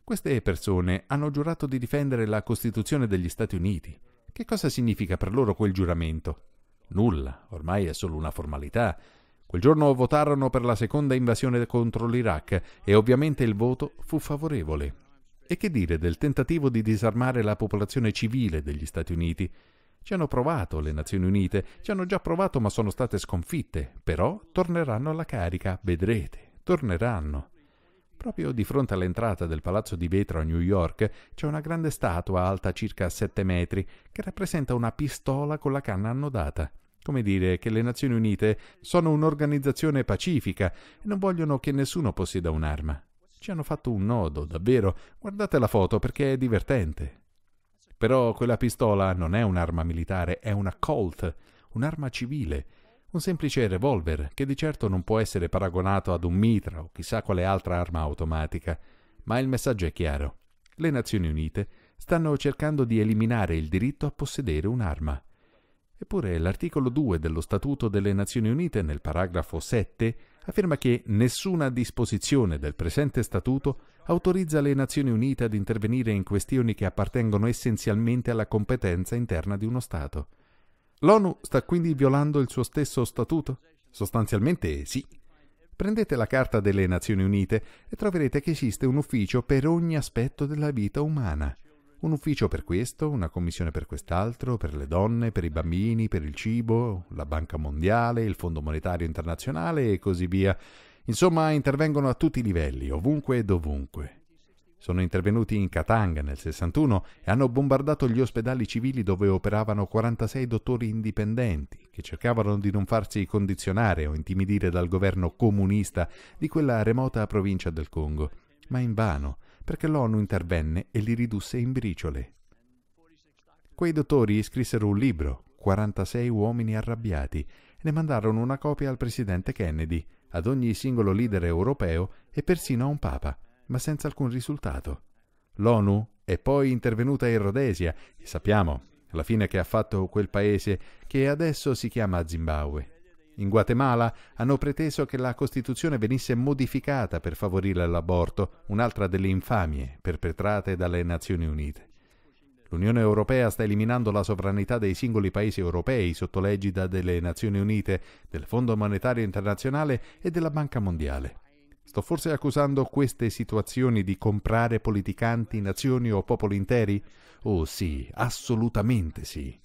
Queste persone hanno giurato di difendere la Costituzione degli Stati Uniti. Che cosa significa per loro quel giuramento? Nulla, ormai è solo una formalità, Quel giorno votarono per la seconda invasione contro l'Iraq e ovviamente il voto fu favorevole. E che dire del tentativo di disarmare la popolazione civile degli Stati Uniti? Ci hanno provato le Nazioni Unite, ci hanno già provato ma sono state sconfitte, però torneranno alla carica, vedrete, torneranno. Proprio di fronte all'entrata del Palazzo di Vetro a New York c'è una grande statua alta circa 7 metri che rappresenta una pistola con la canna annodata. Come dire che le Nazioni Unite sono un'organizzazione pacifica e non vogliono che nessuno possieda un'arma. Ci hanno fatto un nodo, davvero. Guardate la foto perché è divertente. Però quella pistola non è un'arma militare, è una Colt, un'arma civile, un semplice revolver che di certo non può essere paragonato ad un mitra o chissà quale altra arma automatica. Ma il messaggio è chiaro. Le Nazioni Unite stanno cercando di eliminare il diritto a possedere un'arma. Eppure l'articolo 2 dello Statuto delle Nazioni Unite, nel paragrafo 7, afferma che nessuna disposizione del presente Statuto autorizza le Nazioni Unite ad intervenire in questioni che appartengono essenzialmente alla competenza interna di uno Stato. L'ONU sta quindi violando il suo stesso Statuto? Sostanzialmente sì. Prendete la Carta delle Nazioni Unite e troverete che esiste un ufficio per ogni aspetto della vita umana un ufficio per questo, una commissione per quest'altro, per le donne, per i bambini, per il cibo, la Banca Mondiale, il Fondo Monetario Internazionale e così via. Insomma, intervengono a tutti i livelli, ovunque e dovunque. Sono intervenuti in Katanga nel 61 e hanno bombardato gli ospedali civili dove operavano 46 dottori indipendenti che cercavano di non farsi condizionare o intimidire dal governo comunista di quella remota provincia del Congo. Ma invano perché l'ONU intervenne e li ridusse in briciole. Quei dottori scrissero un libro, 46 uomini arrabbiati, e ne mandarono una copia al presidente Kennedy, ad ogni singolo leader europeo e persino a un papa, ma senza alcun risultato. L'ONU è poi intervenuta in Rhodesia e sappiamo la fine che ha fatto quel paese che adesso si chiama Zimbabwe. In Guatemala hanno preteso che la Costituzione venisse modificata per favorire l'aborto, un'altra delle infamie perpetrate dalle Nazioni Unite. L'Unione Europea sta eliminando la sovranità dei singoli paesi europei sotto l'egida delle Nazioni Unite, del Fondo Monetario Internazionale e della Banca Mondiale. Sto forse accusando queste situazioni di comprare politicanti, nazioni o popoli interi? Oh sì, assolutamente sì.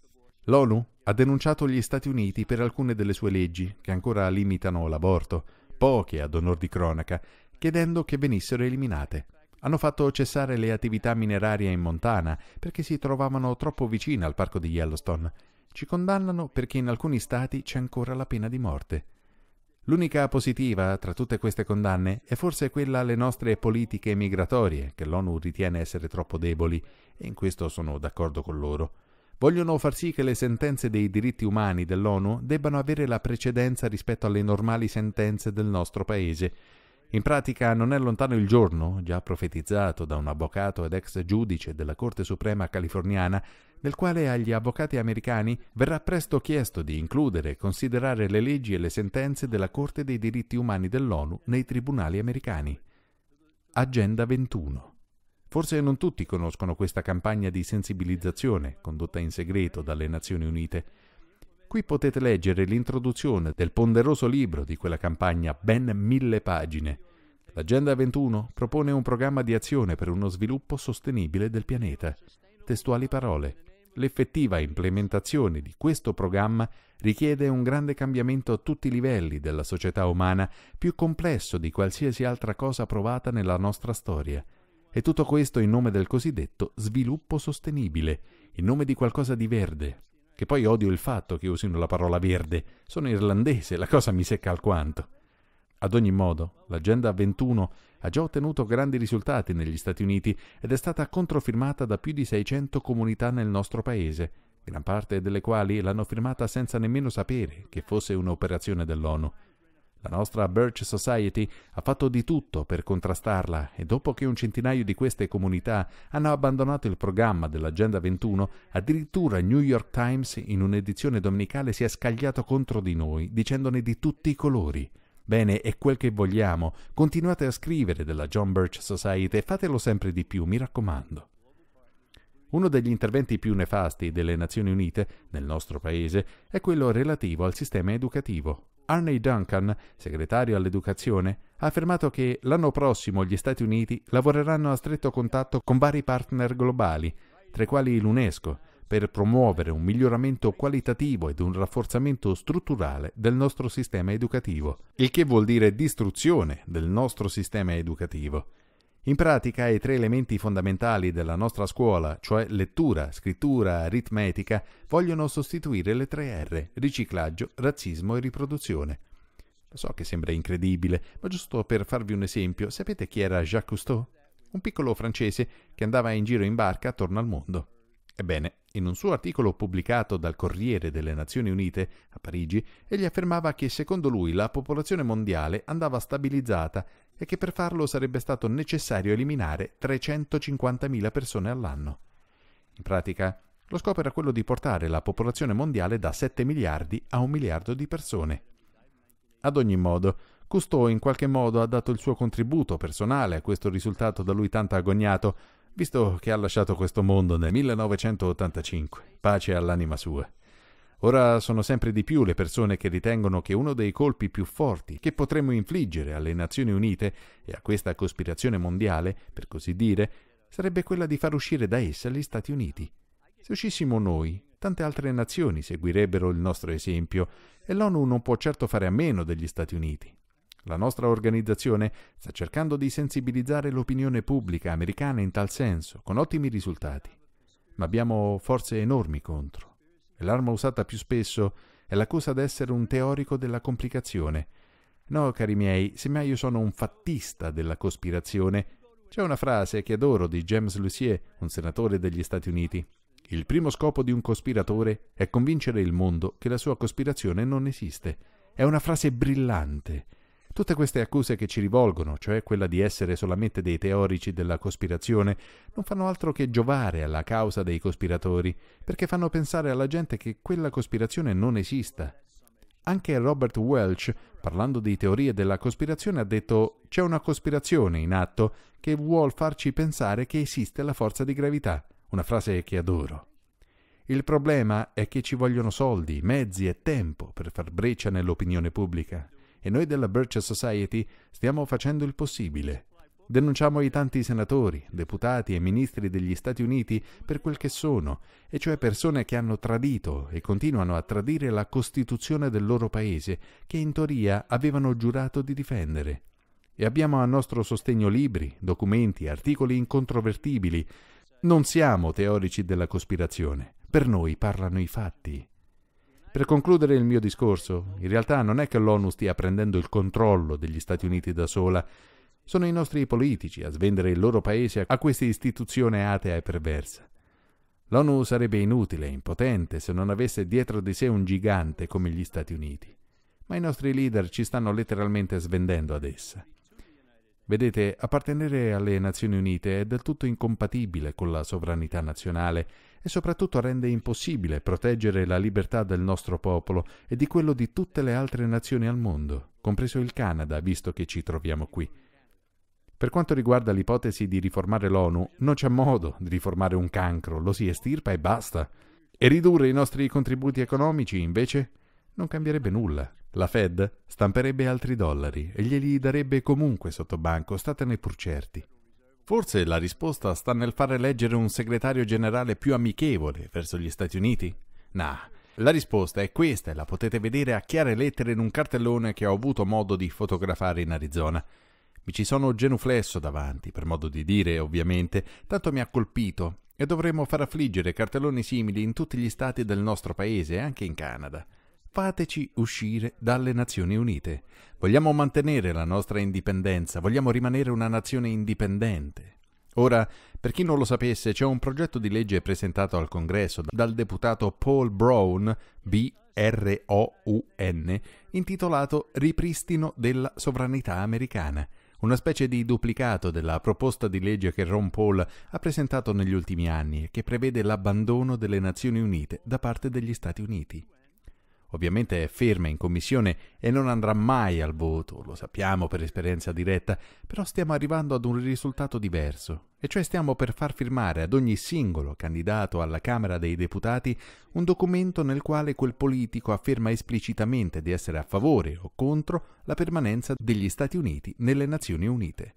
L'ONU ha denunciato gli Stati Uniti per alcune delle sue leggi, che ancora limitano l'aborto, poche ad onor di cronaca, chiedendo che venissero eliminate. Hanno fatto cessare le attività minerarie in Montana perché si trovavano troppo vicine al parco di Yellowstone. Ci condannano perché in alcuni stati c'è ancora la pena di morte. L'unica positiva tra tutte queste condanne è forse quella alle nostre politiche migratorie, che l'ONU ritiene essere troppo deboli, e in questo sono d'accordo con loro vogliono far sì che le sentenze dei diritti umani dell'ONU debbano avere la precedenza rispetto alle normali sentenze del nostro Paese. In pratica non è lontano il giorno, già profetizzato da un avvocato ed ex giudice della Corte Suprema californiana, nel quale agli avvocati americani verrà presto chiesto di includere e considerare le leggi e le sentenze della Corte dei diritti umani dell'ONU nei tribunali americani. Agenda 21 Forse non tutti conoscono questa campagna di sensibilizzazione condotta in segreto dalle Nazioni Unite. Qui potete leggere l'introduzione del ponderoso libro di quella campagna, ben mille pagine. L'Agenda 21 propone un programma di azione per uno sviluppo sostenibile del pianeta. Testuali parole. L'effettiva implementazione di questo programma richiede un grande cambiamento a tutti i livelli della società umana, più complesso di qualsiasi altra cosa provata nella nostra storia. E tutto questo in nome del cosiddetto sviluppo sostenibile, in nome di qualcosa di verde. Che poi odio il fatto che usino la parola verde. Sono irlandese, la cosa mi secca alquanto. Ad ogni modo, l'Agenda 21 ha già ottenuto grandi risultati negli Stati Uniti ed è stata controfirmata da più di 600 comunità nel nostro paese, gran parte delle quali l'hanno firmata senza nemmeno sapere che fosse un'operazione dell'ONU. La nostra Birch Society ha fatto di tutto per contrastarla e dopo che un centinaio di queste comunità hanno abbandonato il programma dell'Agenda 21, addirittura il New York Times in un'edizione domenicale si è scagliato contro di noi, dicendone di tutti i colori. Bene, è quel che vogliamo. Continuate a scrivere della John Birch Society e fatelo sempre di più, mi raccomando. Uno degli interventi più nefasti delle Nazioni Unite nel nostro paese è quello relativo al sistema educativo, Arney Duncan, segretario all'educazione, ha affermato che l'anno prossimo gli Stati Uniti lavoreranno a stretto contatto con vari partner globali, tra i quali l'UNESCO, per promuovere un miglioramento qualitativo ed un rafforzamento strutturale del nostro sistema educativo, il che vuol dire distruzione del nostro sistema educativo. In pratica i tre elementi fondamentali della nostra scuola, cioè lettura, scrittura, aritmetica, vogliono sostituire le tre R, riciclaggio, razzismo e riproduzione. Lo so che sembra incredibile, ma giusto per farvi un esempio, sapete chi era Jacques Cousteau? Un piccolo francese che andava in giro in barca attorno al mondo. Ebbene, in un suo articolo pubblicato dal Corriere delle Nazioni Unite a Parigi, egli affermava che secondo lui la popolazione mondiale andava stabilizzata e che per farlo sarebbe stato necessario eliminare 350.000 persone all'anno. In pratica, lo scopo era quello di portare la popolazione mondiale da 7 miliardi a 1 miliardo di persone. Ad ogni modo, Cousteau in qualche modo ha dato il suo contributo personale a questo risultato da lui tanto agognato, visto che ha lasciato questo mondo nel 1985, pace all'anima sua. Ora sono sempre di più le persone che ritengono che uno dei colpi più forti che potremmo infliggere alle Nazioni Unite e a questa cospirazione mondiale, per così dire, sarebbe quella di far uscire da essa gli Stati Uniti. Se uscissimo noi, tante altre nazioni seguirebbero il nostro esempio e l'ONU non può certo fare a meno degli Stati Uniti, la nostra organizzazione sta cercando di sensibilizzare l'opinione pubblica americana in tal senso, con ottimi risultati. Ma abbiamo forze enormi contro. E l'arma usata più spesso è l'accusa d'essere un teorico della complicazione. No, cari miei, semmai io sono un fattista della cospirazione. C'è una frase che adoro di James Lucier, un senatore degli Stati Uniti. Il primo scopo di un cospiratore è convincere il mondo che la sua cospirazione non esiste. È una frase brillante Tutte queste accuse che ci rivolgono, cioè quella di essere solamente dei teorici della cospirazione, non fanno altro che giovare alla causa dei cospiratori, perché fanno pensare alla gente che quella cospirazione non esista. Anche Robert Welch, parlando di teorie della cospirazione, ha detto c'è una cospirazione in atto che vuol farci pensare che esiste la forza di gravità, una frase che adoro. Il problema è che ci vogliono soldi, mezzi e tempo per far breccia nell'opinione pubblica e noi della Birch Society stiamo facendo il possibile. Denunciamo i tanti senatori, deputati e ministri degli Stati Uniti per quel che sono, e cioè persone che hanno tradito e continuano a tradire la Costituzione del loro paese, che in teoria avevano giurato di difendere. E abbiamo a nostro sostegno libri, documenti, articoli incontrovertibili. Non siamo teorici della cospirazione. Per noi parlano i fatti. Per concludere il mio discorso, in realtà non è che l'ONU stia prendendo il controllo degli Stati Uniti da sola, sono i nostri politici a svendere il loro paese a questa istituzione atea e perversa. L'ONU sarebbe inutile e impotente se non avesse dietro di sé un gigante come gli Stati Uniti, ma i nostri leader ci stanno letteralmente svendendo ad essa. Vedete, appartenere alle Nazioni Unite è del tutto incompatibile con la sovranità nazionale e soprattutto rende impossibile proteggere la libertà del nostro popolo e di quello di tutte le altre nazioni al mondo, compreso il Canada, visto che ci troviamo qui. Per quanto riguarda l'ipotesi di riformare l'ONU, non c'è modo di riformare un cancro, lo si estirpa e basta. E ridurre i nostri contributi economici, invece, non cambierebbe nulla. La Fed stamperebbe altri dollari e glieli darebbe comunque sotto banco, statene pur certi. Forse la risposta sta nel fare leggere un segretario generale più amichevole verso gli Stati Uniti? Nah, la risposta è questa e la potete vedere a chiare lettere in un cartellone che ho avuto modo di fotografare in Arizona. Mi ci sono genuflesso davanti, per modo di dire, ovviamente, tanto mi ha colpito e dovremmo far affliggere cartelloni simili in tutti gli stati del nostro paese e anche in Canada fateci uscire dalle Nazioni Unite. Vogliamo mantenere la nostra indipendenza, vogliamo rimanere una nazione indipendente. Ora, per chi non lo sapesse, c'è un progetto di legge presentato al Congresso dal deputato Paul Brown, B-R-O-U-N, intitolato Ripristino della sovranità americana, una specie di duplicato della proposta di legge che Ron Paul ha presentato negli ultimi anni e che prevede l'abbandono delle Nazioni Unite da parte degli Stati Uniti. Ovviamente è ferma in commissione e non andrà mai al voto, lo sappiamo per esperienza diretta, però stiamo arrivando ad un risultato diverso, e cioè stiamo per far firmare ad ogni singolo candidato alla Camera dei Deputati un documento nel quale quel politico afferma esplicitamente di essere a favore o contro la permanenza degli Stati Uniti nelle Nazioni Unite.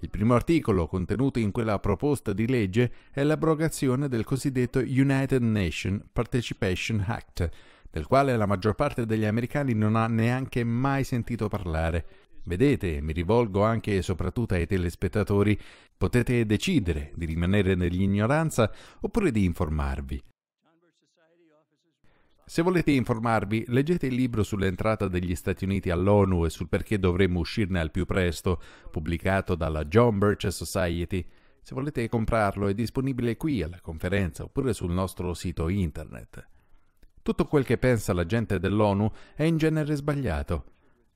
Il primo articolo contenuto in quella proposta di legge è l'abrogazione del cosiddetto United Nations Participation Act, del quale la maggior parte degli americani non ha neanche mai sentito parlare. Vedete, mi rivolgo anche e soprattutto ai telespettatori, potete decidere di rimanere nell'ignoranza oppure di informarvi. Se volete informarvi, leggete il libro sull'entrata degli Stati Uniti all'ONU e sul perché dovremmo uscirne al più presto, pubblicato dalla John Birch Society. Se volete comprarlo è disponibile qui alla conferenza oppure sul nostro sito internet. Tutto quel che pensa la gente dell'ONU è in genere sbagliato.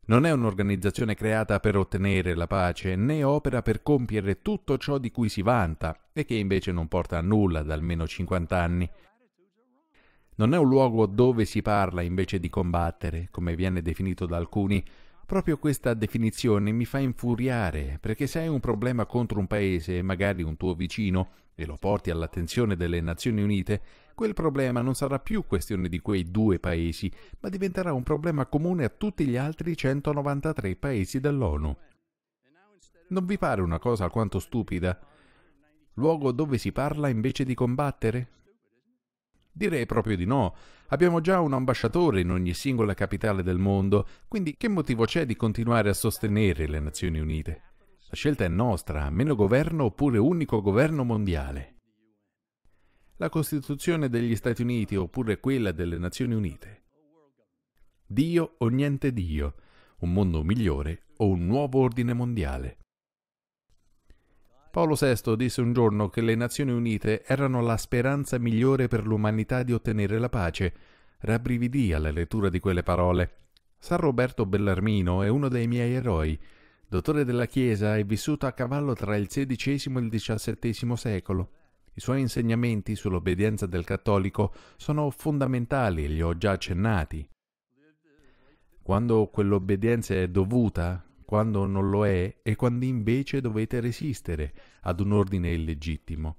Non è un'organizzazione creata per ottenere la pace, né opera per compiere tutto ciò di cui si vanta e che invece non porta a nulla da almeno 50 anni. Non è un luogo dove si parla invece di combattere, come viene definito da alcuni. Proprio questa definizione mi fa infuriare, perché se hai un problema contro un paese, magari un tuo vicino, e lo porti all'attenzione delle Nazioni Unite, quel problema non sarà più questione di quei due paesi, ma diventerà un problema comune a tutti gli altri 193 paesi dell'ONU. Non vi pare una cosa alquanto stupida? Luogo dove si parla invece di combattere? Direi proprio di no. Abbiamo già un ambasciatore in ogni singola capitale del mondo, quindi che motivo c'è di continuare a sostenere le Nazioni Unite? La scelta è nostra, meno governo oppure unico governo mondiale la Costituzione degli Stati Uniti oppure quella delle Nazioni Unite. Dio o niente Dio, un mondo migliore o un nuovo ordine mondiale. Paolo VI disse un giorno che le Nazioni Unite erano la speranza migliore per l'umanità di ottenere la pace. Rabbrividì alla lettura di quelle parole. San Roberto Bellarmino è uno dei miei eroi. Dottore della Chiesa, è vissuto a cavallo tra il XVI e il XVII secolo. I suoi insegnamenti sull'obbedienza del cattolico sono fondamentali e li ho già accennati. Quando quell'obbedienza è dovuta, quando non lo è e quando invece dovete resistere ad un ordine illegittimo.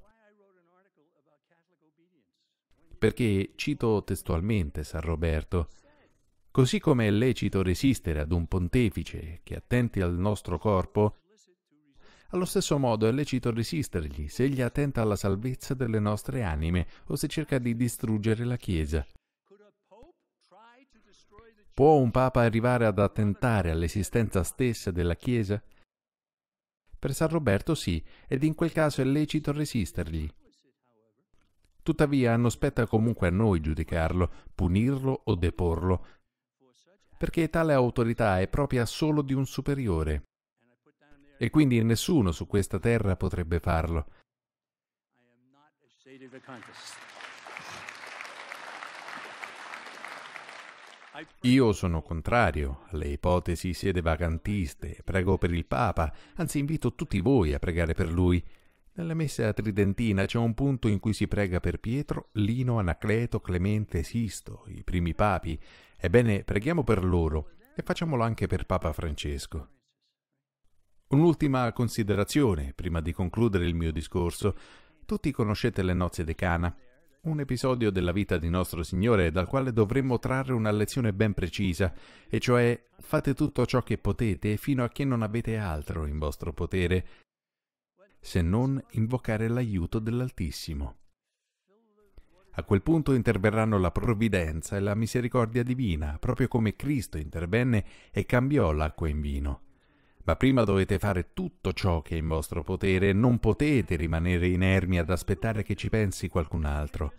Perché, cito testualmente San Roberto, così come è lecito resistere ad un pontefice che attenti al nostro corpo, allo stesso modo è lecito resistergli se egli attenta alla salvezza delle nostre anime o se cerca di distruggere la Chiesa. Può un Papa arrivare ad attentare all'esistenza stessa della Chiesa? Per San Roberto sì, ed in quel caso è lecito resistergli. Tuttavia non spetta comunque a noi giudicarlo, punirlo o deporlo, perché tale autorità è propria solo di un superiore e quindi nessuno su questa terra potrebbe farlo. Io sono contrario alle ipotesi siede vacantiste, prego per il Papa, anzi invito tutti voi a pregare per lui. Nella messa tridentina c'è un punto in cui si prega per Pietro, Lino, Anacleto, Clemente, Sisto, i primi papi. Ebbene, preghiamo per loro e facciamolo anche per Papa Francesco. Un'ultima considerazione prima di concludere il mio discorso. Tutti conoscete le nozze di Cana, un episodio della vita di nostro Signore dal quale dovremmo trarre una lezione ben precisa, e cioè fate tutto ciò che potete fino a che non avete altro in vostro potere, se non invocare l'aiuto dell'Altissimo. A quel punto interverranno la provvidenza e la misericordia divina, proprio come Cristo intervenne e cambiò l'acqua in vino ma prima dovete fare tutto ciò che è in vostro potere, e non potete rimanere inermi ad aspettare che ci pensi qualcun altro.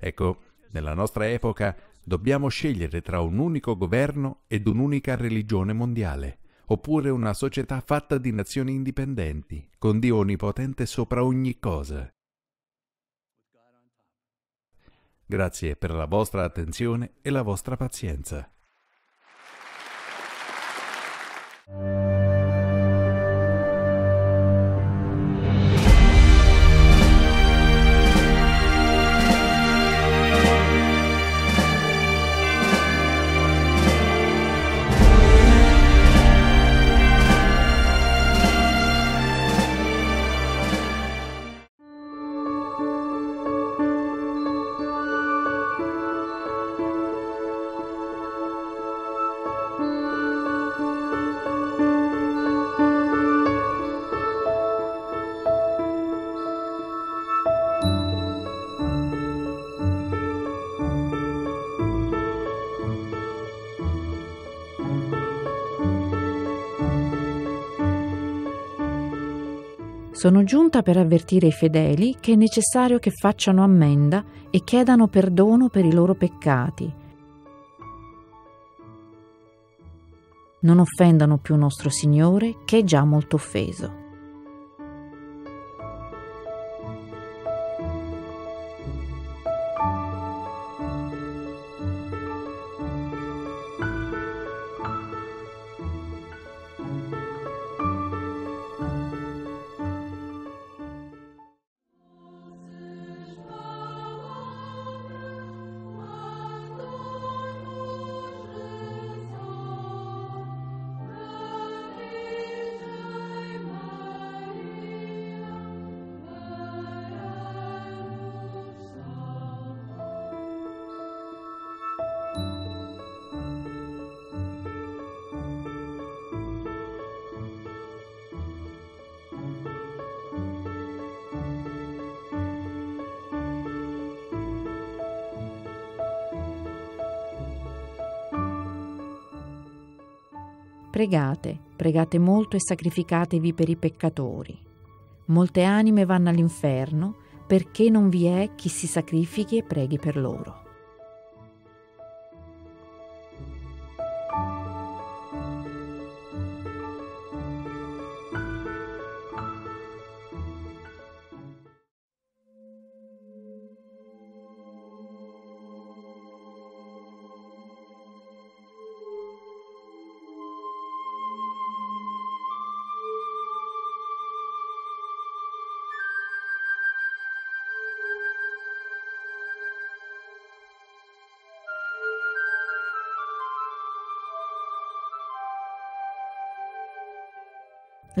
Ecco, nella nostra epoca dobbiamo scegliere tra un unico governo ed un'unica religione mondiale, oppure una società fatta di nazioni indipendenti, con Dio onnipotente sopra ogni cosa. Grazie per la vostra attenzione e la vostra pazienza. Thank you. Sono giunta per avvertire i fedeli che è necessario che facciano ammenda e chiedano perdono per i loro peccati. Non offendano più nostro Signore, che è già molto offeso. Pregate, pregate molto e sacrificatevi per i peccatori. Molte anime vanno all'inferno perché non vi è chi si sacrifichi e preghi per loro.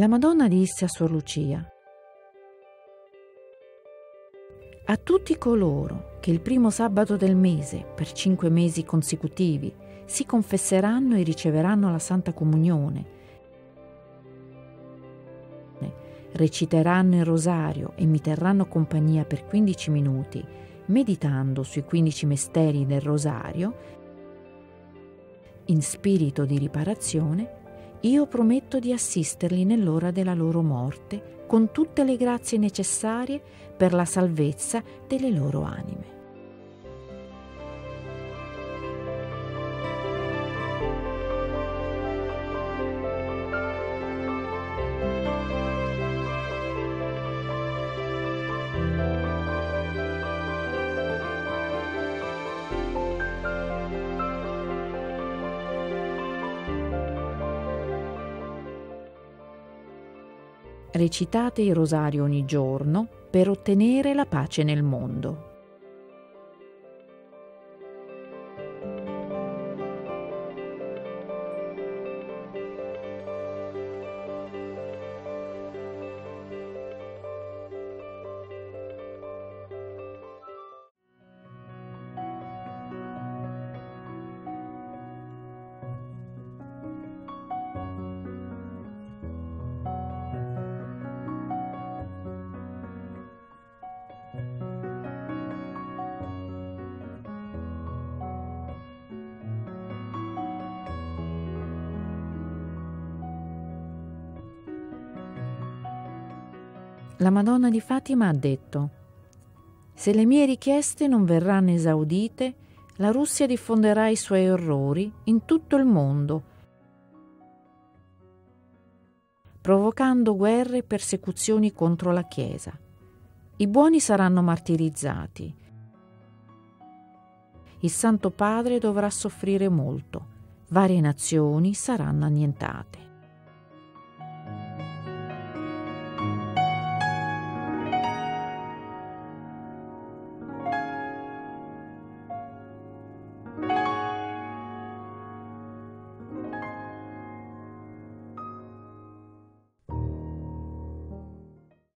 La Madonna disse a Suor Lucia, A tutti coloro che il primo sabato del mese, per cinque mesi consecutivi, si confesseranno e riceveranno la Santa Comunione, reciteranno il rosario e mi terranno compagnia per 15 minuti, meditando sui 15 misteri del rosario, in spirito di riparazione, io prometto di assisterli nell'ora della loro morte con tutte le grazie necessarie per la salvezza delle loro anime. Recitate il rosario ogni giorno per ottenere la pace nel mondo. La Madonna di Fatima ha detto, Se le mie richieste non verranno esaudite, la Russia diffonderà i suoi orrori in tutto il mondo, provocando guerre e persecuzioni contro la Chiesa. I buoni saranno martirizzati. Il Santo Padre dovrà soffrire molto. Varie nazioni saranno annientate.